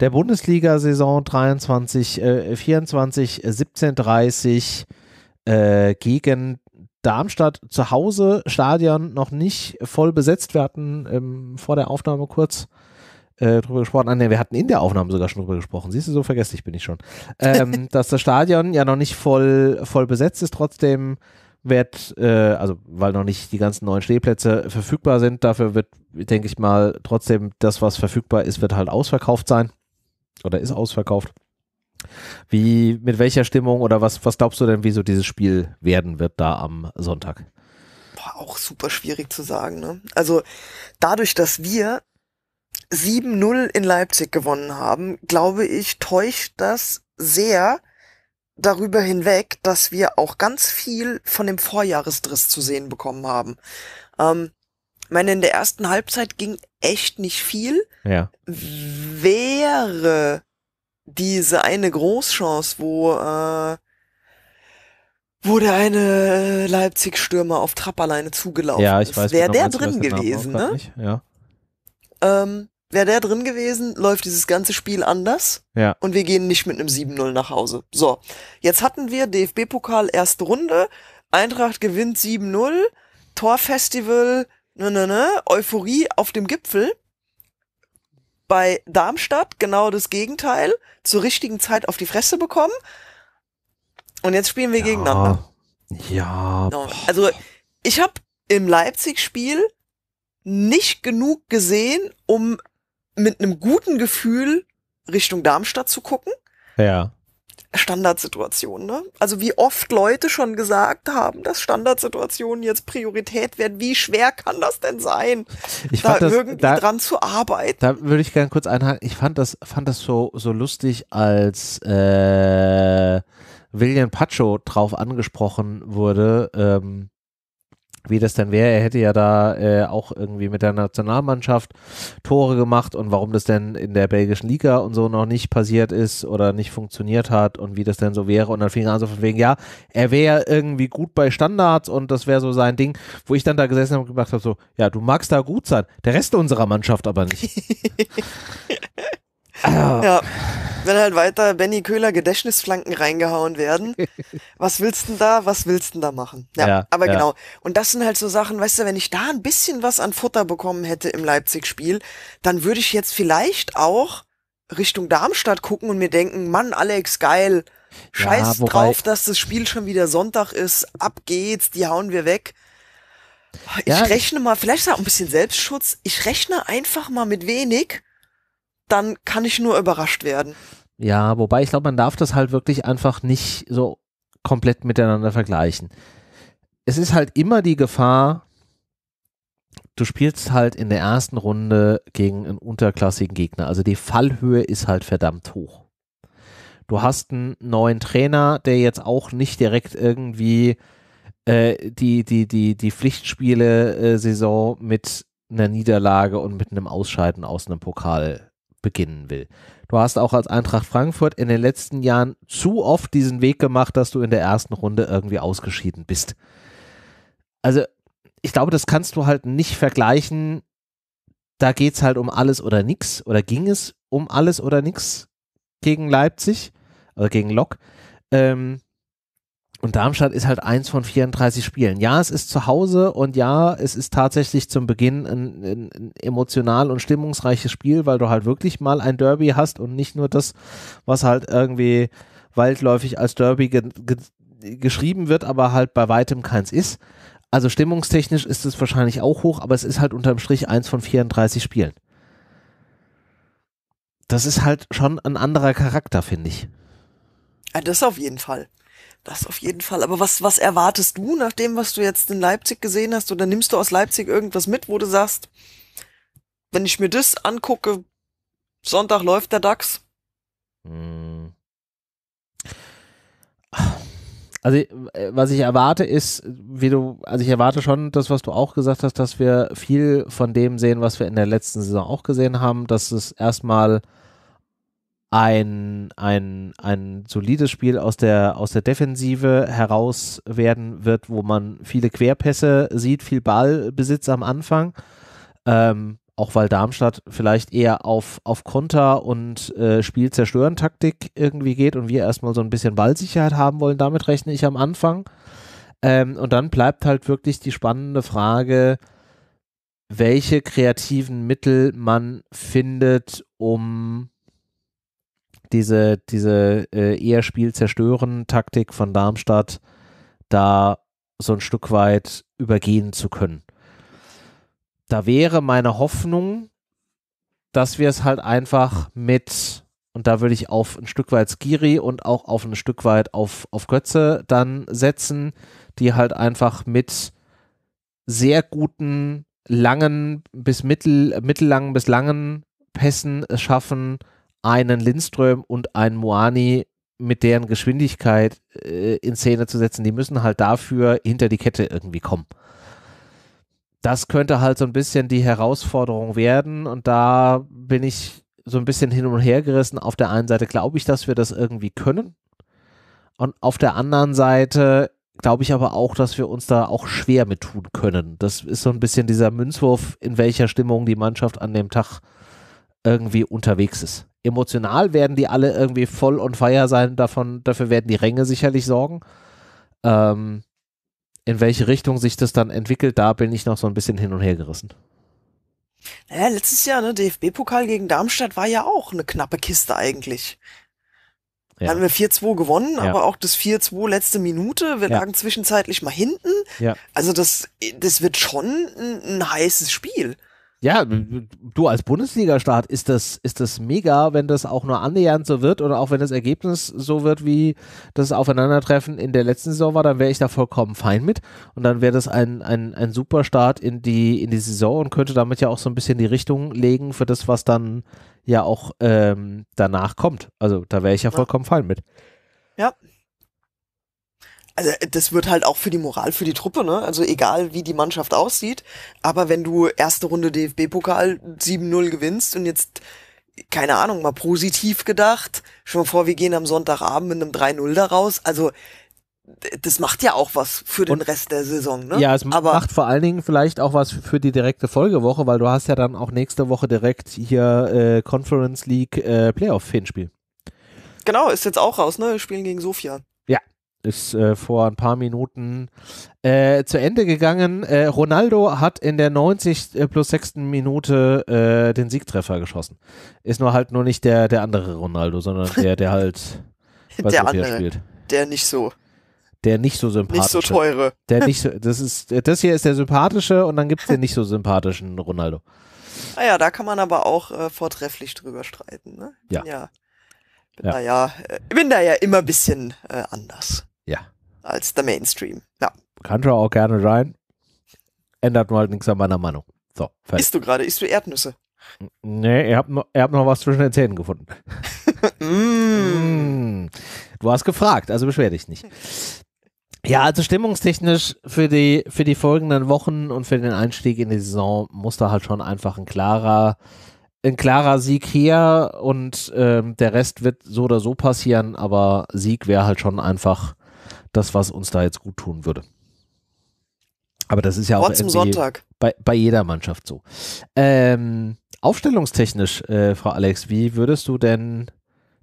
der Bundesliga-Saison 23, äh, 24, 17:30 äh, gegen Darmstadt zu Hause. Stadion noch nicht voll besetzt. Wir hatten ähm, vor der Aufnahme kurz äh, drüber gesprochen. Ah, nee, wir hatten in der Aufnahme sogar schon drüber gesprochen. Siehst du, so vergesslich bin ich schon. Ähm, *laughs* dass das Stadion ja noch nicht voll, voll besetzt ist, trotzdem wird, äh, also weil noch nicht die ganzen neuen Stehplätze verfügbar sind, dafür wird, denke ich mal, trotzdem das, was verfügbar ist, wird halt ausverkauft sein oder ist ausverkauft. Wie, mit welcher Stimmung oder was, was glaubst du denn, wie so dieses Spiel werden wird da am Sonntag? Boah, auch super schwierig zu sagen. Ne? Also dadurch, dass wir 7-0 in Leipzig gewonnen haben, glaube ich, täuscht das sehr darüber hinweg, dass wir auch ganz viel von dem Vorjahresdriss zu sehen bekommen haben. Ähm, ich meine, in der ersten Halbzeit ging echt nicht viel. Ja. Wäre diese eine Großchance, wo, äh, wo der eine Leipzig-Stürmer auf Trapp alleine zugelaufen ja, ich weiß, ist, wäre genau, der drin gewesen, ne? ja. Ähm, Wäre der drin gewesen, läuft dieses ganze Spiel anders. Ja. Und wir gehen nicht mit einem 7-0 nach Hause. So, jetzt hatten wir DFB-Pokal erste Runde. Eintracht gewinnt 7-0. Torfestival, ne, ne, ne, Euphorie auf dem Gipfel. Bei Darmstadt genau das Gegenteil. Zur richtigen Zeit auf die Fresse bekommen. Und jetzt spielen wir ja. gegeneinander. Ja. Boah. Also, ich habe im Leipzig-Spiel nicht genug gesehen, um mit einem guten Gefühl Richtung Darmstadt zu gucken. Ja. Standardsituationen, ne? Also wie oft Leute schon gesagt haben, dass Standardsituationen jetzt Priorität werden. Wie schwer kann das denn sein, ich da das, irgendwie da, dran zu arbeiten? Da würde ich gerne kurz einhaken. Ich fand das, fand das so, so lustig, als äh, William Pacho drauf angesprochen wurde, ähm, wie das denn wäre. Er hätte ja da äh, auch irgendwie mit der Nationalmannschaft Tore gemacht und warum das denn in der belgischen Liga und so noch nicht passiert ist oder nicht funktioniert hat und wie das denn so wäre. Und dann fing er an so von wegen, ja, er wäre irgendwie gut bei Standards und das wäre so sein Ding, wo ich dann da gesessen habe und gedacht habe, so, ja, du magst da gut sein, der Rest unserer Mannschaft aber nicht. also, *laughs* ja wenn halt weiter Benny Köhler Gedächtnisflanken reingehauen werden. *laughs* Was willst denn da, was willst denn da machen? Ja, ja aber ja. genau. Und das sind halt so Sachen, weißt du, wenn ich da ein bisschen was an Futter bekommen hätte im Leipzig-Spiel, dann würde ich jetzt vielleicht auch Richtung Darmstadt gucken und mir denken, Mann, Alex, geil, scheiß ja, drauf, dass das Spiel schon wieder Sonntag ist, ab geht's, die hauen wir weg. Ich rechne mal, vielleicht ist auch ein bisschen Selbstschutz, ich rechne einfach mal mit wenig dann kann ich nur überrascht werden. Ja, wobei ich glaube, man darf das halt wirklich einfach nicht so komplett miteinander vergleichen. Es ist halt immer die Gefahr, du spielst halt in der ersten Runde gegen einen unterklassigen Gegner. Also die Fallhöhe ist halt verdammt hoch. Du hast einen neuen Trainer, der jetzt auch nicht direkt irgendwie äh, die, die, die, die Pflichtspiele-Saison äh, mit einer Niederlage und mit einem Ausscheiden aus einem Pokal beginnen will. Du hast auch als Eintracht Frankfurt in den letzten Jahren zu oft diesen Weg gemacht, dass du in der ersten Runde irgendwie ausgeschieden bist. Also ich glaube, das kannst du halt nicht vergleichen. Da geht es halt um alles oder nichts oder ging es um alles oder nichts gegen Leipzig oder gegen Lok. Ähm, und Darmstadt ist halt eins von 34 Spielen. Ja, es ist zu Hause und ja, es ist tatsächlich zum Beginn ein, ein, ein, emotional und stimmungsreiches Spiel, weil du halt wirklich mal ein Derby hast und nicht nur das, was halt irgendwie waldläufig als Derby ge ge geschrieben wird, aber halt bei weitem keins ist. Also stimmungstechnisch ist es wahrscheinlich auch hoch, aber es ist halt unterm Strich eins von 34 Spielen. Das ist halt schon ein anderer Charakter, finde ich. Ja, ah, das auf jeden Fall. Das auf jeden Fall. Aber was, was erwartest du nach dem, was du jetzt in Leipzig gesehen hast? Oder nimmst du aus Leipzig irgendwas mit, wo du sagst, wenn ich mir das angucke, Sonntag läuft der DAX? Hm. Also, äh, was ich erwarte ist, wie du, also ich erwarte schon das, was du auch gesagt hast, dass wir viel von dem sehen, was wir in der letzten Saison auch gesehen haben, dass es erstmal ein, ein, ein solides Spiel aus der, aus der Defensive heraus werden wird, wo man viele Querpässe sieht, viel Ballbesitz am Anfang. Ähm, auch weil Darmstadt vielleicht eher auf, auf Konter und äh, Spielzerstören-Taktik irgendwie geht und wir erstmal so ein bisschen Ballsicherheit haben wollen, damit rechne ich am Anfang. Ähm, und dann bleibt halt wirklich die spannende Frage, welche kreativen Mittel man findet, um diese, diese äh, eher Spiel zerstören Taktik von Darmstadt da so ein Stück weit übergehen zu können. Da wäre meine Hoffnung, dass wir es halt einfach mit, und da würde ich auf ein Stück weit Skiri und auch auf ein Stück weit auf, auf Götze dann setzen, die halt einfach mit sehr guten, langen bis mittel, mittellangen bis langen Pässen es schaffen, einen Lindström und einen Moani mit deren Geschwindigkeit äh, in Szene zu setzen, die müssen halt dafür hinter die Kette irgendwie kommen. Das könnte halt so ein bisschen die Herausforderung werden und da bin ich so ein bisschen hin und her gerissen. Auf der einen Seite glaube ich, dass wir das irgendwie können und auf der anderen Seite glaube ich aber auch, dass wir uns da auch schwer mit tun können. Das ist so ein bisschen dieser Münzwurf, in welcher Stimmung die Mannschaft an dem Tag äh, irgendwie unterwegs ist. Emotional werden die alle irgendwie voll und feier sein, davon, dafür werden die Ränge sicherlich sorgen. Ähm, in welche Richtung sich das dann entwickelt, da bin ich noch so ein bisschen hin und her gerissen. Naja, letztes Jahr, ne, DFB-Pokal gegen Darmstadt war ja auch eine knappe Kiste eigentlich. Ja. Haben wir 4-2 gewonnen, ja. aber auch das 4-2 letzte Minute, wir ja. lagen zwischenzeitlich mal hinten. Ja. Also das, das wird schon ein, ein heißes Spiel. Ja, du als Bundesliga-Staat ist das, ist das mega, wenn das auch nur annähernd so wird oder auch wenn das Ergebnis so wird, wie das Aufeinandertreffen in der letzten Saison war, dann wäre ich da vollkommen fein mit. Und dann wäre das ein, ein, ein super Start in die, in die Saison und könnte damit ja auch so ein bisschen die Richtung legen für das, was dann ja auch ähm, danach kommt. Also da wäre ich ja vollkommen ja. fein mit. Ja, also äh, das wird halt auch für die Moral für die Truppe, ne? Also egal wie die Mannschaft aussieht, aber wenn du erste Runde DFB-Pokal 7-0 gewinnst und jetzt, keine Ahnung, mal positiv gedacht, schon mal vor, wir gehen am Sonntagabend mit einem 3-0 da raus, also das macht ja auch was für den und, Rest der Saison, ne? Ja, es aber macht vor allen Dingen vielleicht auch was für die direkte Folgewoche, weil du hast ja dann auch nächste Woche direkt hier äh, Conference League äh, Playoff-Hinspiel. Genau, ist jetzt auch raus, ne? Wir spielen gegen Sofia ist äh, vor ein paar Minuten äh, zu Ende gegangen. Äh, Ronaldo hat in der 90 äh, plus 6. Minute äh, den Siegtreffer geschossen. Ist nur halt nur nicht der, der andere Ronaldo, sondern *laughs* der, der halt der andere, spielt. Der nicht so. Der nicht so sympathisch. Nicht so teure. Der nicht so, das, ist, das hier ist der sympathische und dann gibt es den nicht so sympathischen Ronaldo. Naja, ah da kann man aber auch äh, vortrefflich drüber streiten. Ne? ja. ja bin ja. da ja, bin da ja immer ein bisschen äh, anders. Ja. Als der Mainstream. Ja. Kann schon auch gerne sein. Ändert nur halt nichts an meiner Meinung. So, fertig. Isst du gerade? Isst du Erdnüsse? Nee, ihr habt, noch, ihr noch was zwischen den Zähnen gefunden. *laughs* Mm. mm. Du hast gefragt, also beschwer dich nicht. Ja, also stimmungstechnisch für die, für die folgenden Wochen und für den Einstieg in die Saison muss da halt schon einfach ein klarer, ein klarer Sieg her und ähm, der Rest wird so oder so passieren, aber Sieg wäre halt schon einfach das, was uns da jetzt gut tun würde. Aber das ist ja auch Bei, bei jeder Mannschaft so. Ähm, aufstellungstechnisch, äh, Frau Alex, wie würdest du denn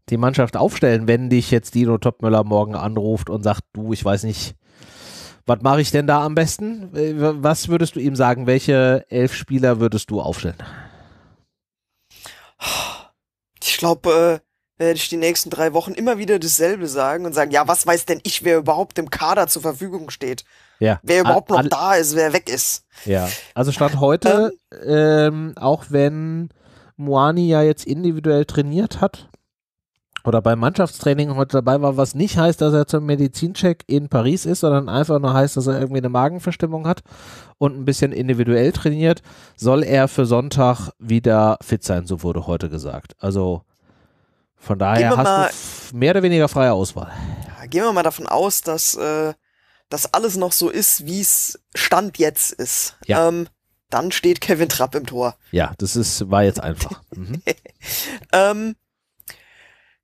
die Mannschaft aufstellen, wenn dich jetzt Dino Topmüller morgen anruft und sagt, du, ich weiß nicht, was mache ich denn da am besten? Äh, was würdest du ihm sagen? Welche elf Spieler würdest du aufstellen? Ich glaube, äh, werde ich äh, die nächsten drei Wochen immer wieder dasselbe sagen und sagen, ja, was weiß denn ich, wer überhaupt im Kader zur Verfügung steht? Ja. Wer überhaupt an, noch da ist, wer weg ist. Ja, also statt heute, ähm. ähm, auch wenn Moani ja jetzt individuell trainiert hat oder beim Mannschaftstraining heute dabei war, was nicht heißt, dass er zum Medizincheck in Paris ist, sondern einfach nur heißt, dass er irgendwie eine Magenverstimmung hat und ein bisschen individuell trainiert, soll er für Sonntag wieder fit sein, so wurde heute gesagt. Also von daher hast mal, du mehr oder weniger freie Auswahl. Gehen wir mal davon aus, dass äh, das alles noch so ist, wie es Stand jetzt ist. Ja. Ähm, dann steht Kevin Trapp im Tor. Ja, das ist, war jetzt einfach. *laughs* Mhm. ähm,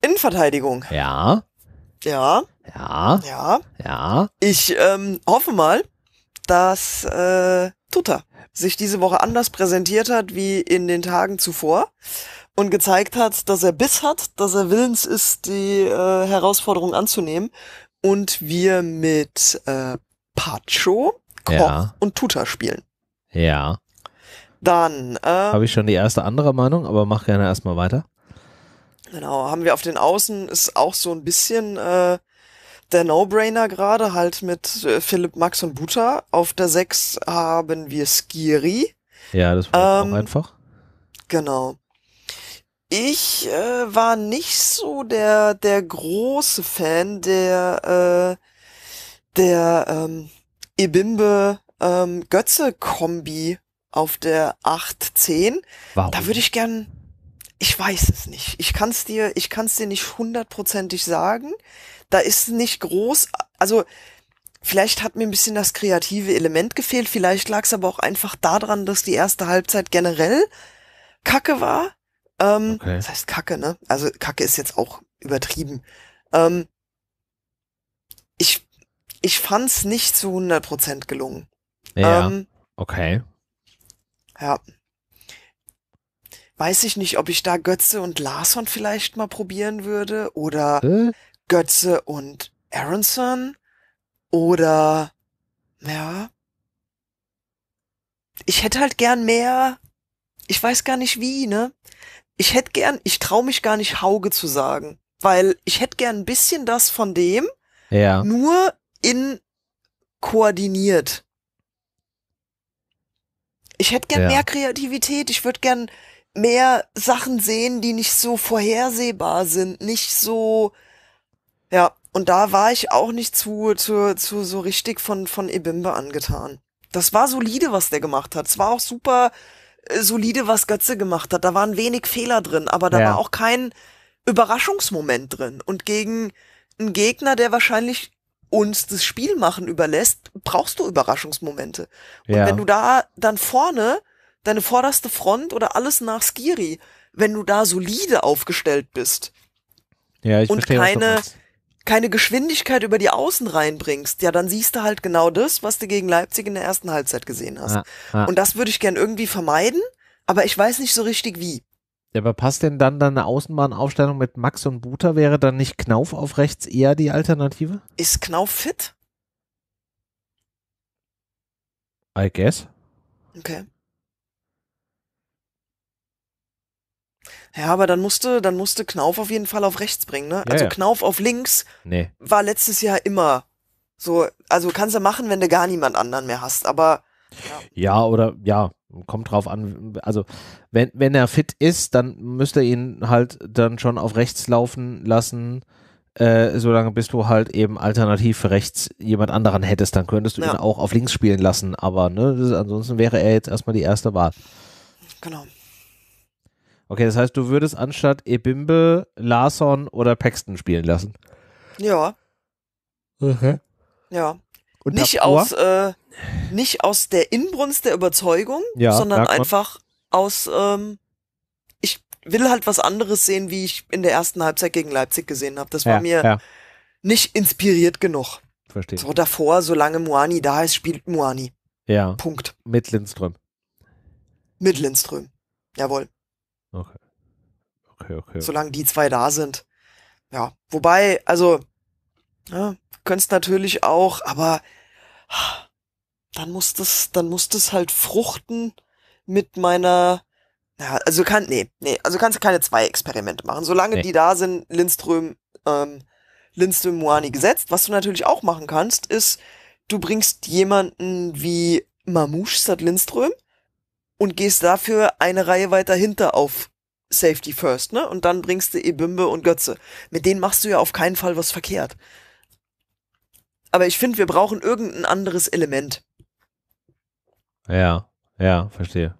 Innenverteidigung. Ja. Ja. Ja. Ja. Ja. Ich ähm, hoffe mal, dass äh, Tuta sich diese Woche anders präsentiert hat wie in den Tagen zuvor und gezeigt hat, dass er Biss hat, dass er willens ist, die äh, Herausforderung anzunehmen und wir mit äh, Pacho, Koch ja. und Tuta spielen. Ja. Dann. Ähm, Habe ich schon die erste andere Meinung, aber mach gerne erstmal weiter. Genau, haben wir auf den Außen ist auch so ein bisschen äh, der No-Brainer gerade, halt mit äh, Philipp, Max und Buta. Auf der 6 haben wir Skiri. Ja, das war ähm, auch einfach. Genau. Ich äh, war nicht so der, der große Fan der, äh, der ähm, Ibimbe ähm, Götze-Kombi auf der 8-10. Warum? Da würde ich gern. Ich weiß es nicht. Ich kann es dir, ich kann es dir nicht hundertprozentig sagen da ist nicht groß, also vielleicht hat mir ein bisschen das kreative Element gefehlt, vielleicht lag es aber auch einfach daran, dass die erste Halbzeit generell Kacke war. Ähm, okay. Das heißt Kacke, ne? Also Kacke ist jetzt auch übertrieben. Ähm, ich ich fand's nicht zu 100% gelungen. Ja, ähm, okay. Ja. Weiß ich nicht, ob ich da Götze und Larson vielleicht mal probieren würde oder äh? Götze und Aronson oder ja. Ich hätte halt gern mehr. Ich weiß gar nicht wie, ne? Ich hätte gern, ich traue mich gar nicht Hauge zu sagen, weil ich hätte gern ein bisschen das von dem, ja. nur in koordiniert. Ich hätte gern ja. mehr Kreativität, ich würde gern mehr Sachen sehen, die nicht so vorhersehbar sind, nicht so ja, und da war ich auch nicht zu, zu, zu so richtig von, von Ebimbe angetan. Das war solide, was der gemacht hat. Es war auch super äh, solide, was Götze gemacht hat. Da waren wenig Fehler drin, aber da ja. war auch kein Überraschungsmoment drin. Und gegen einen Gegner, der wahrscheinlich uns das Spiel machen überlässt, brauchst du Überraschungsmomente. Und ja. wenn du da dann vorne deine vorderste Front oder alles nach Skiri, wenn du da solide aufgestellt bist ja, ich und verstehe, keine, was keine Geschwindigkeit über die Außen reinbringst, ja, dann siehst du halt genau das, was du gegen Leipzig in der ersten Halbzeit gesehen hast. Ja, ja. Und das würde ich gern irgendwie vermeiden, aber ich weiß nicht so richtig wie. Ja, aber passt denn dann deine eine Außenbahnaufstellung mit Max und Buter? Wäre dann nicht Knauf auf rechts eher die Alternative? Ist Knauf fit? I guess. Okay. Ja, aber dann musste, dann musste Knauf auf jeden Fall auf rechts bringen, ne? Ja, also ja. Knauf auf links nee. war letztes Jahr immer so, also kannst du machen, wenn du gar niemand anderen mehr hast, aber. Ja, ja oder ja, kommt drauf an. Also, wenn, wenn er fit ist, dann müsst ihr ihn halt dann schon auf rechts laufen lassen, äh, solange bis du halt eben alternativ für rechts jemand anderen hättest, dann könntest du ja. ihn auch auf links spielen lassen, aber ne, ansonsten wäre er jetzt erstmal die erste Wahl. Genau. Okay, das heißt, du würdest anstatt Ebimbe, Larson oder Paxton spielen lassen. Ja. Okay. Ja. Und nicht davor? aus äh, nicht aus der Inbrunst der Überzeugung, ja, sondern einfach aus ähm, ich will halt was anderes sehen, wie ich in der ersten Halbzeit gegen Leipzig gesehen habe. Das war ja, mir ja. nicht inspiriert genug. Verstehe. So davor, solange Moani da ist, spielt Moani. Ja. Punkt. Mit Lindström. Mit Lindström. Jawohl. Okay. Okay, okay. Solange die zwei da sind. Ja, wobei, also, ja, ne, könntest natürlich auch, aber dann muss das, dann muss das halt fruchten mit meiner, ja, also kann, nee, nee, also kannst du keine zwei Experimente machen. Solange nee. die da sind, Lindström, ähm, Lindström Moani gesetzt. Was du natürlich auch machen kannst, ist, du bringst jemanden wie Mamouche statt Lindström, und gehst dafür eine Reihe weiter hinter auf Safety First, ne? Und dann bringst du Ebimbe und Götze. Mit denen machst du ja auf keinen Fall was verkehrt. Aber ich finde, wir brauchen irgendein anderes Element. Ja, ja, verstehe.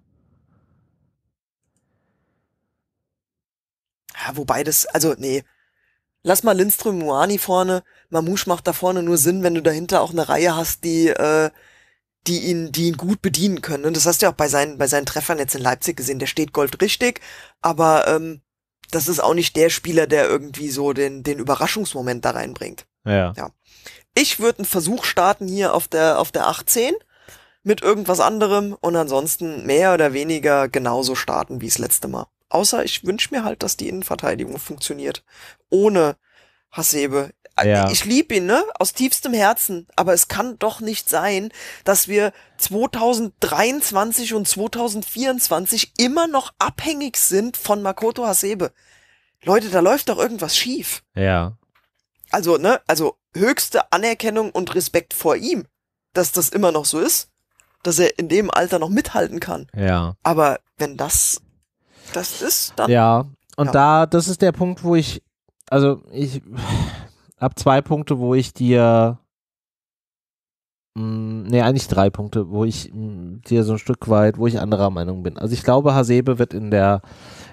Ja, wobei das, also, nee. Lass mal Lindström Moani vorne. Mamouche macht da vorne nur Sinn, wenn du dahinter auch eine Reihe hast, die äh, die ihn, die ihn gut bedienen können. Und das hast du ja auch bei seinen, bei seinen Treffern jetzt in Leipzig gesehen. Der steht Gold richtig, aber ähm, das ist auch nicht der Spieler, der irgendwie so den, den Überraschungsmoment da reinbringt. Ja. ja. Ich würde einen Versuch starten hier auf der, auf der 18 mit irgendwas anderem und ansonsten mehr oder weniger genauso starten wie das letzte Mal. Außer ich wünsche mir halt, dass die Innenverteidigung funktioniert. Ohne Hasebe äh, ja. Ich liebe ihn, ne? Aus tiefstem Herzen. Aber es kann doch nicht sein, dass wir 2023 und 2024 immer noch abhängig sind von Makoto Hasebe. Leute, da läuft doch irgendwas schief. Ja. Also, ne? Also höchste Anerkennung und Respekt vor ihm, dass das immer noch so ist, dass er in dem Alter noch mithalten kann. Ja. Aber wenn das das ist, dann. Ja. Und ja. da, das ist der Punkt, wo ich, also ich, habe zwei Punkte, wo ich dir mm, Nee, eigentlich drei Punkte, wo ich mm, dir so ein Stück weit, wo ich anderer Meinung bin. Also ich glaube, Hasebe wird in der,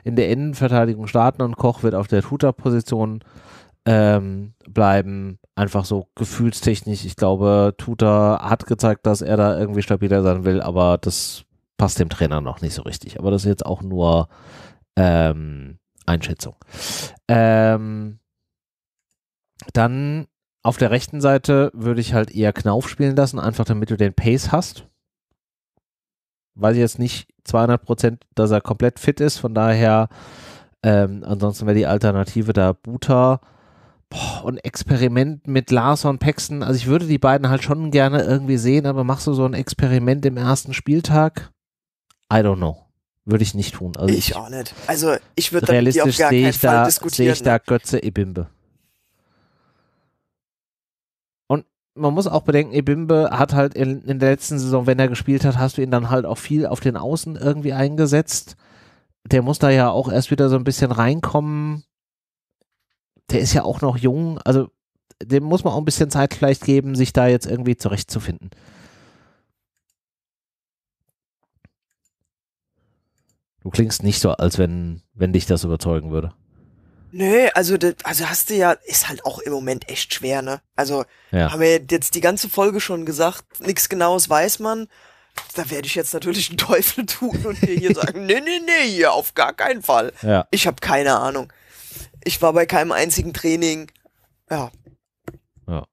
in der Innenverteidigung starten und Koch wird auf der Tutor-Position ähm, bleiben. Einfach so gefühlstechnisch. Ich glaube, Tutor hat gezeigt, dass er da irgendwie stabiler sein will, aber das passt dem Trainer noch nicht so richtig. Aber das ist jetzt auch nur ähm, Einschätzung. Ähm, dann auf der rechten Seite würde ich halt eher Knauf spielen lassen, einfach damit du den Pace hast. Weiß ich jetzt nicht 200 Prozent, dass er komplett fit ist, von daher ähm, ansonsten wäre die Alternative da Buta und Experiment mit Larson, Paxton. Also ich würde die beiden halt schon gerne irgendwie sehen, aber machst du so ein Experiment im ersten Spieltag? I don't know. Würde ich nicht tun. Also ich, ich auch nicht. Also ich würde realistisch sehe ich da, Sehe ich da ne? Götze Ebimbe. man muss auch bedenken, Ebimbe hat halt in, in, der letzten Saison, wenn er gespielt hat, hast du ihn dann halt auch viel auf den Außen irgendwie eingesetzt. Der muss da ja auch erst wieder so ein bisschen reinkommen. Der ist ja auch noch jung, also dem muss man auch ein bisschen Zeit vielleicht geben, sich da jetzt irgendwie zurechtzufinden. Du klingst nicht so, als wenn, wenn dich das überzeugen würde. Nö, also, also hast du ja, ist halt auch im Moment echt schwer, ne? Also, ja. haben wir jetzt die ganze Folge schon gesagt, nichts genaues weiß man. Da werde ich jetzt natürlich einen Teufel tun und dir hier *laughs* sagen, nee, nee, nee, hier auf gar keinen Fall. Ja. Ich habe keine Ahnung. Ich war bei keinem einzigen Training. Ja. Ja.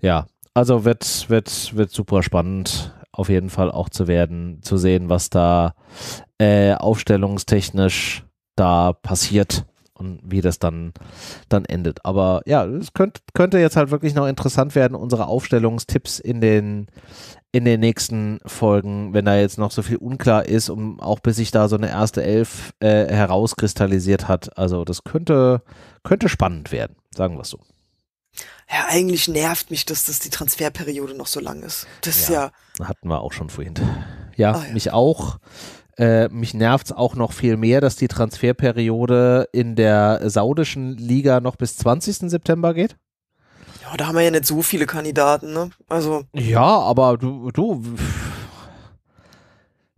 Ja, also wird, wird, wird super spannend auf jeden Fall auch zu werden, zu sehen, was da äh, aufstellungstechnisch da passiert und wie das dann, dann endet. Aber ja, es könnt, könnte jetzt halt wirklich noch interessant werden, unsere Aufstellungstipps in den, in den nächsten Folgen, wenn da jetzt noch so viel unklar ist und auch bis sich da so eine erste Elf äh, herauskristallisiert hat. Also das könnte, könnte spannend werden, sagen wir es so. Ja, eigentlich nervt mich, dass das die Transferperiode noch so lang ist. Das ja, ist ja. Hatten wir auch schon vorhin. Ja, ah, ja. mich auch. Äh, mich nervt es auch noch viel mehr, dass die Transferperiode in der saudischen Liga noch bis 20. September geht. Ja, da haben wir ja nicht so viele Kandidaten, ne? Also. Ja, aber du, du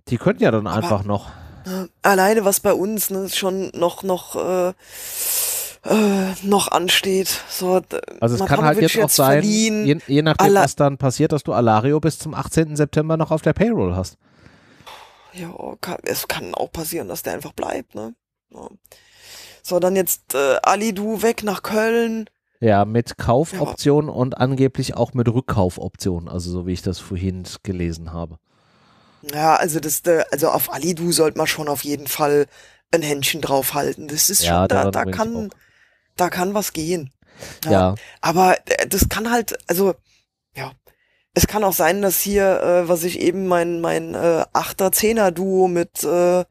die könnten ja dann aber einfach noch. Äh, alleine was bei uns ne, schon noch, noch, äh, äh, noch ansteht. So, äh, also es kann halt jetzt, jetzt auch sein, je, je, nachdem, Ala was dann passiert, dass du Alario bis zum 18. September noch auf der Payroll hast. Ja, kann, es kann auch passieren, dass der einfach bleibt, ne? Ja. So, dann jetzt äh, Ali Du weg nach Köln. Ja, mit Kaufoption ja. und angeblich auch mit Rückkaufoption, also so wie ich das vorhin gelesen habe. Ja, also das, äh, also auf Ali Du sollte man schon auf jeden Fall ein Händchen draufhalten. Das ist ja, schon, da, da kann, da kann was gehen. Ja. ja. Aber äh, das kann halt, also es kann auch sein, dass hier, äh, was ich eben mein, mein äh, Achter-Zehner-Duo mit äh,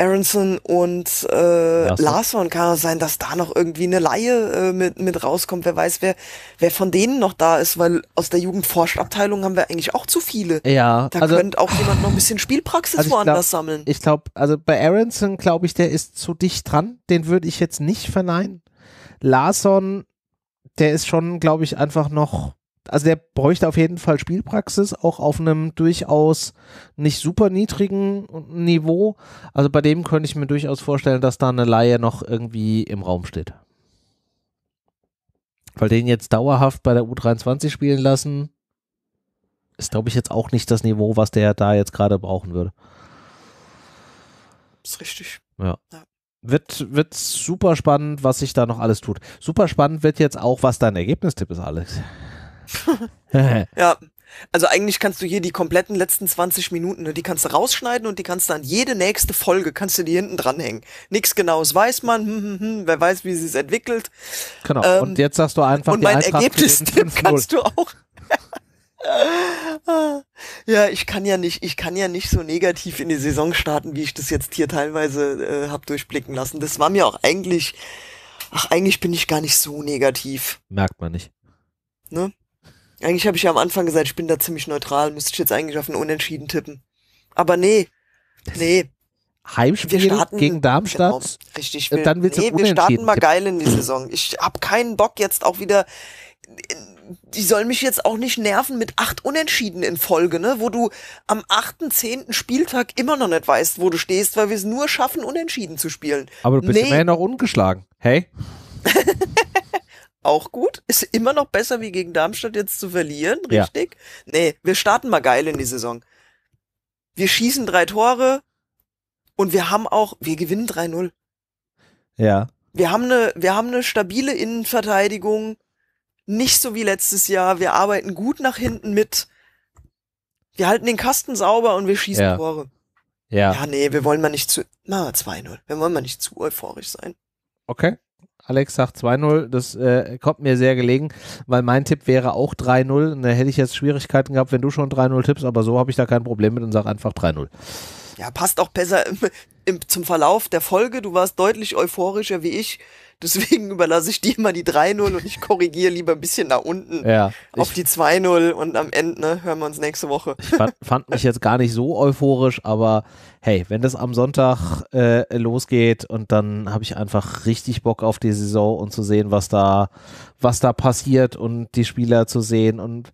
Aronson und äh, Larson. kann auch sein, dass da noch irgendwie eine Laie äh, mit, mit rauskommt. Wer weiß, wer, wer von denen noch da ist, weil aus der Jugendforschabteilung haben wir eigentlich auch zu viele. Ja. Da also, könnte auch jemand noch ein bisschen Spielpraxis also woanders glaub, sammeln. Ich glaube, also bei Aronson glaube ich, der ist zu dicht dran. Den würde ich jetzt nicht verneinen. Larson, der ist schon, glaube ich, einfach noch also der bräuchte auf jeden Fall Spielpraxis, auch auf einem durchaus nicht super niedrigen Niveau. Also bei dem könnte ich mir durchaus vorstellen, dass da eine Laie noch irgendwie im Raum steht. Weil den jetzt dauerhaft bei der U23 spielen lassen, ist, glaube ich, jetzt auch nicht das Niveau, was der da jetzt gerade brauchen würde. ist richtig. Ja. ja. Wird, wird super spannend, was sich da noch alles tut. Super spannend wird jetzt auch, was dein Ergebnistipp ist, Alex. *laughs* ja. Also eigentlich kannst du hier die kompletten letzten 20 Minuten, ne, die kannst du rausschneiden und die kannst du an jede nächste Folge, kannst du die hinten dranhängen. Nichts Genaues weiß man, hm, hm, hm, wer weiß, wie sie es entwickelt. Genau, ähm, und jetzt sagst du einfach, und mein Ergebnistipp kannst du auch. *laughs* ja, ich kann ja nicht, ich kann ja nicht so negativ in die Saison starten, wie ich das jetzt hier teilweise äh, hab durchblicken lassen. Das war mir auch eigentlich, ach, eigentlich bin ich gar nicht so negativ. Merkt man nicht. Ne? Eigentlich habe ich ja am Anfang gesagt, ich bin da ziemlich neutral, müsste ich jetzt eigentlich auf einen Unentschieden tippen. Aber nee, nee. Heimspiel gegen Darmstadt. Genau, richtig. Äh, wir, dann willst nee, wir starten mal geil in die Saison. Ich habe keinen Bock jetzt auch wieder die sollen mich jetzt auch nicht nerven mit acht Unentschieden in Folge, ne? Wo du am achten, zehnten Spieltag immer noch nicht weißt, wo du stehst, weil wir es nur schaffen, Unentschieden zu spielen. Aber du bist nee. immerhin noch ungeschlagen. Hey? *laughs* auch gut. Ist immer noch besser, wie gegen Darmstadt jetzt zu verlieren, richtig? Ja. Nee, wir starten mal geil in die Saison. Wir schießen drei Tore und wir haben auch, wir gewinnen 3-0. Ja. Wir haben eine, wir haben eine stabile Innenverteidigung, nicht so wie letztes Jahr. Wir arbeiten gut nach hinten mit. Wir halten den Kasten sauber und wir schießen ja. Tore. Ja. Ja, nee, wir wollen mal nicht zu, na, 2-0. Wir wollen mal nicht zu euphorisch sein. Okay. Alex sagt 2-0. Das äh, kommt mir sehr gelegen, weil mein Tipp wäre auch 3-0. da hätte ich jetzt Schwierigkeiten gehabt, wenn du schon 3-0 tippst, aber so habe ich da kein Problem mit und sage einfach 3-0. Ja, passt auch besser im, im, zum Verlauf der Folge. Du warst deutlich euphorischer wie ich. Deswegen *laughs* überlasse ich dir mal die 3-0 und ich korrigiere lieber ein bisschen nach unten ja, auf die 2-0 und am Ende ne, hören wir uns nächste Woche. Ich fand, fand mich jetzt gar nicht so euphorisch, aber hey, wenn das am Sonntag äh, losgeht und dann habe ich einfach richtig Bock auf die Saison und zu sehen, was da, was da passiert und die Spieler zu sehen und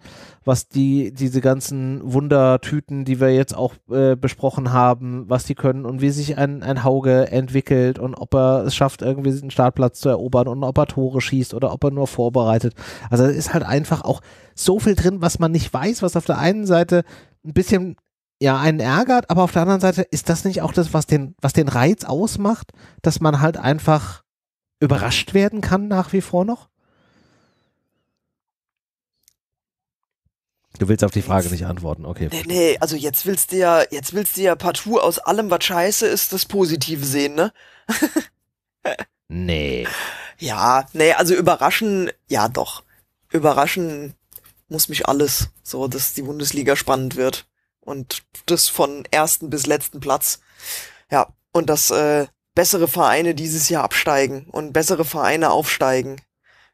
was die, diese ganzen Wundertüten, die wir jetzt auch äh, besprochen haben, was die können und wie sich ein, ein Hauge entwickelt und ob er es schafft, irgendwie einen Startplatz zu erobern und ob er Tore schießt oder ob er nur vorbereitet. Also es ist halt einfach auch so viel drin, was man nicht weiß, was auf der einen Seite ein bisschen ja einen ärgert, aber auf der anderen Seite ist das nicht auch das, was den, was den Reiz ausmacht, dass man halt einfach überrascht werden kann nach wie vor noch? Du willst auf die Frage nicht antworten, okay. Nee, nee, also jetzt willst du ja, jetzt willst du ja partout aus allem, was scheiße ist, das Positive sehen, ne? nee. *laughs* Ja, nee, also überraschen, ja doch. Überraschen muss mich alles, so dass die Bundesliga spannend wird. Und das von ersten bis letzten Platz. Ja, und dass äh, bessere Vereine dieses Jahr absteigen und bessere Vereine aufsteigen.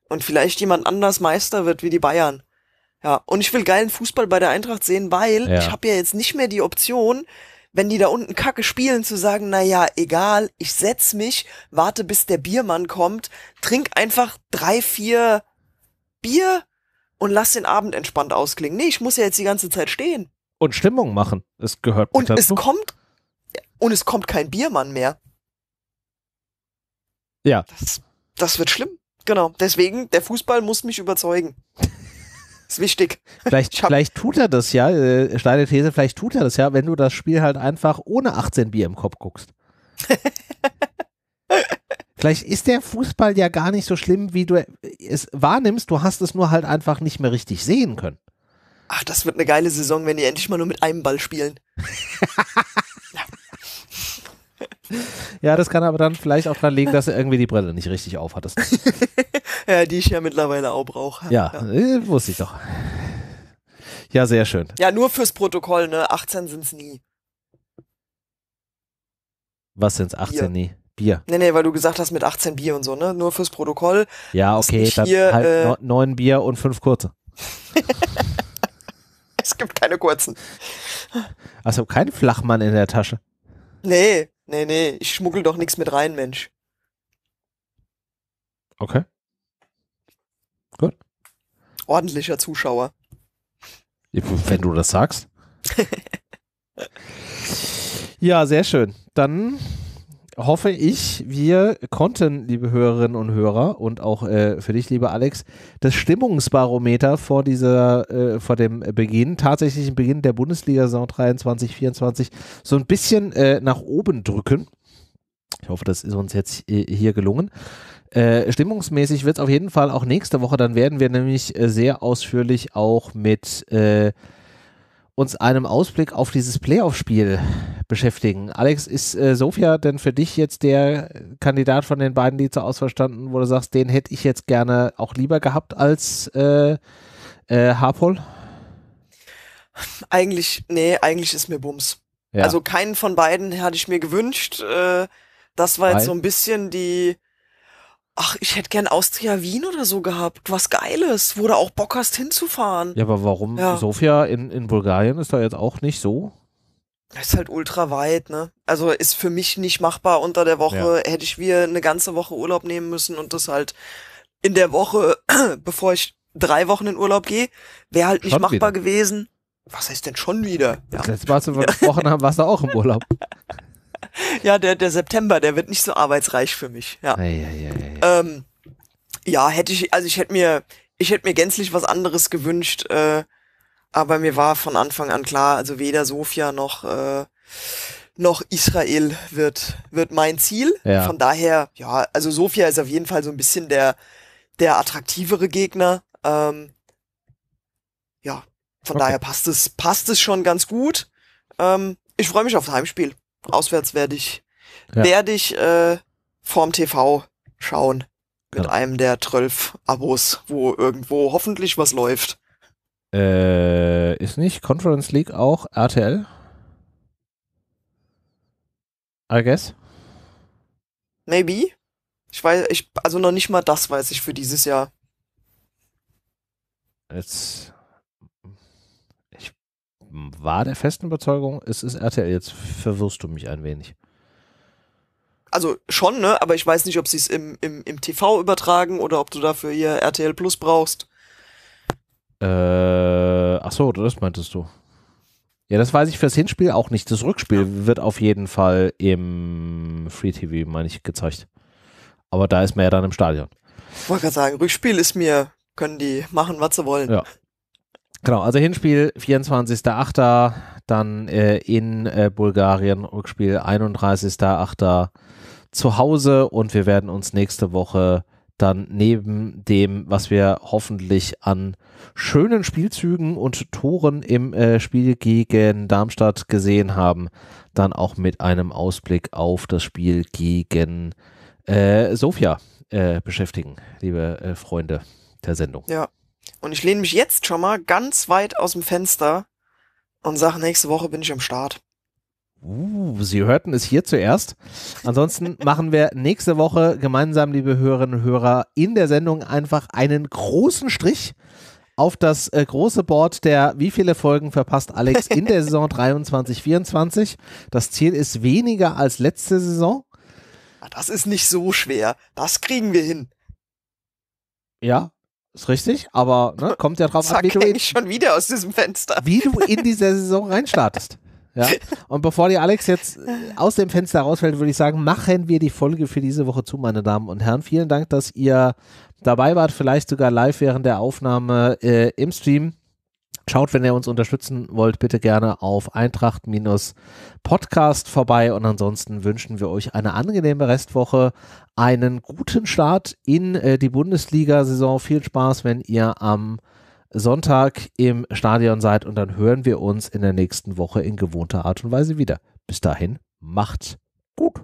Und vielleicht jemand anders Meister wird wie die Bayern. Ja, und ich will geilen Fußball bei der Eintracht sehen, weil ja. ich habe ja jetzt nicht mehr die Option, wenn die da unten Kacke spielen, zu sagen, na ja, egal, ich setz mich, warte bis der Biermann kommt, trink einfach drei, vier Bier und lass den Abend entspannt ausklingen. Nee, ich muss ja jetzt die ganze Zeit stehen. Und Stimmung machen. Es gehört und dazu. es kommt und es kommt kein Biermann mehr. Ja. Das, das wird schlimm. Genau. Deswegen, der Fußball muss mich überzeugen. *laughs* Ist wichtig. Vielleicht, vielleicht tut er das ja, äh, These, vielleicht tut er das ja, wenn du das Spiel halt einfach ohne 18 Bier im Kopf guckst. *laughs* vielleicht ist der Fußball ja gar nicht so schlimm, wie du es wahrnimmst. Du hast es nur halt einfach nicht mehr richtig sehen können ach, das wird eine geile Saison, wenn die endlich mal nur mit einem Ball spielen. *laughs* ja, das kann aber dann vielleicht auch dran liegen, dass er irgendwie die Brille nicht richtig aufhattest. *laughs* ja, die ich ja mittlerweile auch brauche. Ja, ja, äh, wusste ich doch. Ja, sehr schön. Ja, nur fürs Protokoll, ne? 18 sind's nie. Was sind's 18 Bier. nie? Bier. Nee, nee, weil du gesagt hast mit 18 Bier und so, ne? Nur fürs Protokoll. Ja, okay, dann hier, halt äh, neun Bier und fünf kurze. *laughs* es gibt keine kurzen. Also kein Flachmann in der Tasche. Nee, nee, nee. Ich schmuggel doch nichts mit rein, Mensch. Okay. Gut. Ordentlicher Zuschauer. Wenn du das sagst. *laughs* ja, sehr schön. Dann hoffe ich, wir konnten, liebe Hörerinnen und Hörer und auch äh, für dich, lieber Alex, das Stimmungsbarometer vor dieser, äh, vor dem Beginn, tatsächlichen Beginn der Bundesliga-Saison 23, 24 so ein bisschen äh, nach oben drücken. Ich hoffe, das ist uns jetzt äh, hier gelungen. Äh, stimmungsmäßig wird es auf jeden Fall auch nächste Woche, dann werden wir nämlich äh, sehr ausführlich auch mit äh, uns einem Ausblick auf dieses Playoff-Spiel beschäftigen. Alex, ist äh, Sofia denn für dich jetzt der Kandidat von den beiden, die zur Auswahl standen, wo du sagst, den hätte ich jetzt gerne auch lieber gehabt als äh, äh Harpol? Eigentlich, nee, eigentlich ist mir Bums. Ja. Also keinen von beiden hatte ich mir gewünscht. Äh, das war Nein. jetzt so ein bisschen die, ach, ich hätte gern Austria-Wien oder so gehabt. Was Geiles, wo du auch Bock hast hinzufahren. Ja, aber warum ja. Sofia in, in Bulgarien ist da jetzt auch nicht so? Das ist halt ultra weit, ne? Also ist für mich nicht machbar unter der Woche. Ja. Hätte ich mir eine ganze Woche Urlaub nehmen müssen und das halt in der Woche, *clears throat* bevor ich drei Wochen in Urlaub gehe, wäre halt nicht schon machbar wieder. gewesen. Was heißt denn schon wieder? Das letzte Mal, als wir *laughs* gesprochen haben, warst du auch im Urlaub. *laughs* ja, der, der September, der wird nicht so arbeitsreich für mich. Ja, ei, ei, ei, ähm, ja hätte ich, also ich hätte mir, ich hätte mir gänzlich was anderes gewünscht, äh, aber mir war von Anfang an klar, also weder Sofia noch, äh, noch Israel wird, wird mein Ziel. Ja. Von daher, ja, also Sofia ist auf jeden Fall so ein bisschen der, der attraktivere Gegner. Ähm, ja, von okay. daher passt es, passt es schon ganz gut. Ähm, ich freue mich aufs Heimspiel auswärts werde ich, ja. werde ich äh, vorm TV schauen. Mit genau. einem der 12 Abos, wo irgendwo hoffentlich was läuft. Äh, ist nicht Conference League auch RTL? I guess. Maybe. Ich weiß, ich, also noch nicht mal das weiß ich für dieses Jahr. Jetzt war der festen Überzeugung, es ist RTL. Jetzt verwirrst du mich ein wenig. Also schon, ne? Aber ich weiß nicht, ob sie es im, im, im TV übertragen oder ob du dafür hier RTL Plus brauchst. Äh, ach so, das meintest du. Ja, das weiß ich fürs Hinspiel auch nicht. Das Rückspiel ja. wird auf jeden Fall im Free TV, meine ich, gezeigt. Aber da ist man ja dann im Stadion. Ich wollte gerade sagen, Rückspiel ist mir, können die machen, was sie wollen. Ja. Genau, also Hinspiel 24.8., dann äh, in äh, Bulgarien, Rückspiel 31.8. zu Hause und wir werden uns nächste Woche dann neben dem, was wir hoffentlich an schönen Spielzügen und Toren im äh, Spiel gegen Darmstadt gesehen haben, dann auch mit einem Ausblick auf das Spiel gegen äh, Sofia äh, beschäftigen, liebe äh, Freunde der Sendung. Ja, und ich lehne mich jetzt schon mal ganz weit aus dem Fenster und sage, nächste Woche bin ich am Start. Uh, Sie hörten es hier zuerst. Ansonsten *laughs* machen wir nächste Woche gemeinsam, liebe Hörerinnen und Hörer, in der Sendung einfach einen großen Strich auf das äh, große Board der Wie viele Folgen verpasst Alex *laughs* in der Saison 23-24. Das Ziel ist weniger als letzte Saison. Ah, das ist nicht so schwer. Das kriegen wir hin. Ja, ist richtig, aber ne, kommt ja drauf Zack, an, wie du in, schon wieder aus diesem Fenster. Wie du in diese Saison reinstartest. Ja. *laughs* Und bevor die Alex jetzt aus dem Fenster rausfällt, würde ich sagen, machen wir die Folge für diese Woche zu, meine Damen und Herren. Vielen Dank, dass ihr dabei wart, vielleicht sogar live während der Aufnahme äh, im Stream. Schaut, wenn ihr uns unterstützen wollt, bitte gerne auf Eintracht-Podcast vorbei. Und ansonsten wünschen wir euch eine angenehme Restwoche, einen guten Start in äh, die Bundesliga-Saison. Viel Spaß, wenn ihr am Sonntag im Stadion seid. Und dann hören wir uns in der nächsten Woche in gewohnter Art und Weise wieder. Bis dahin, macht's gut.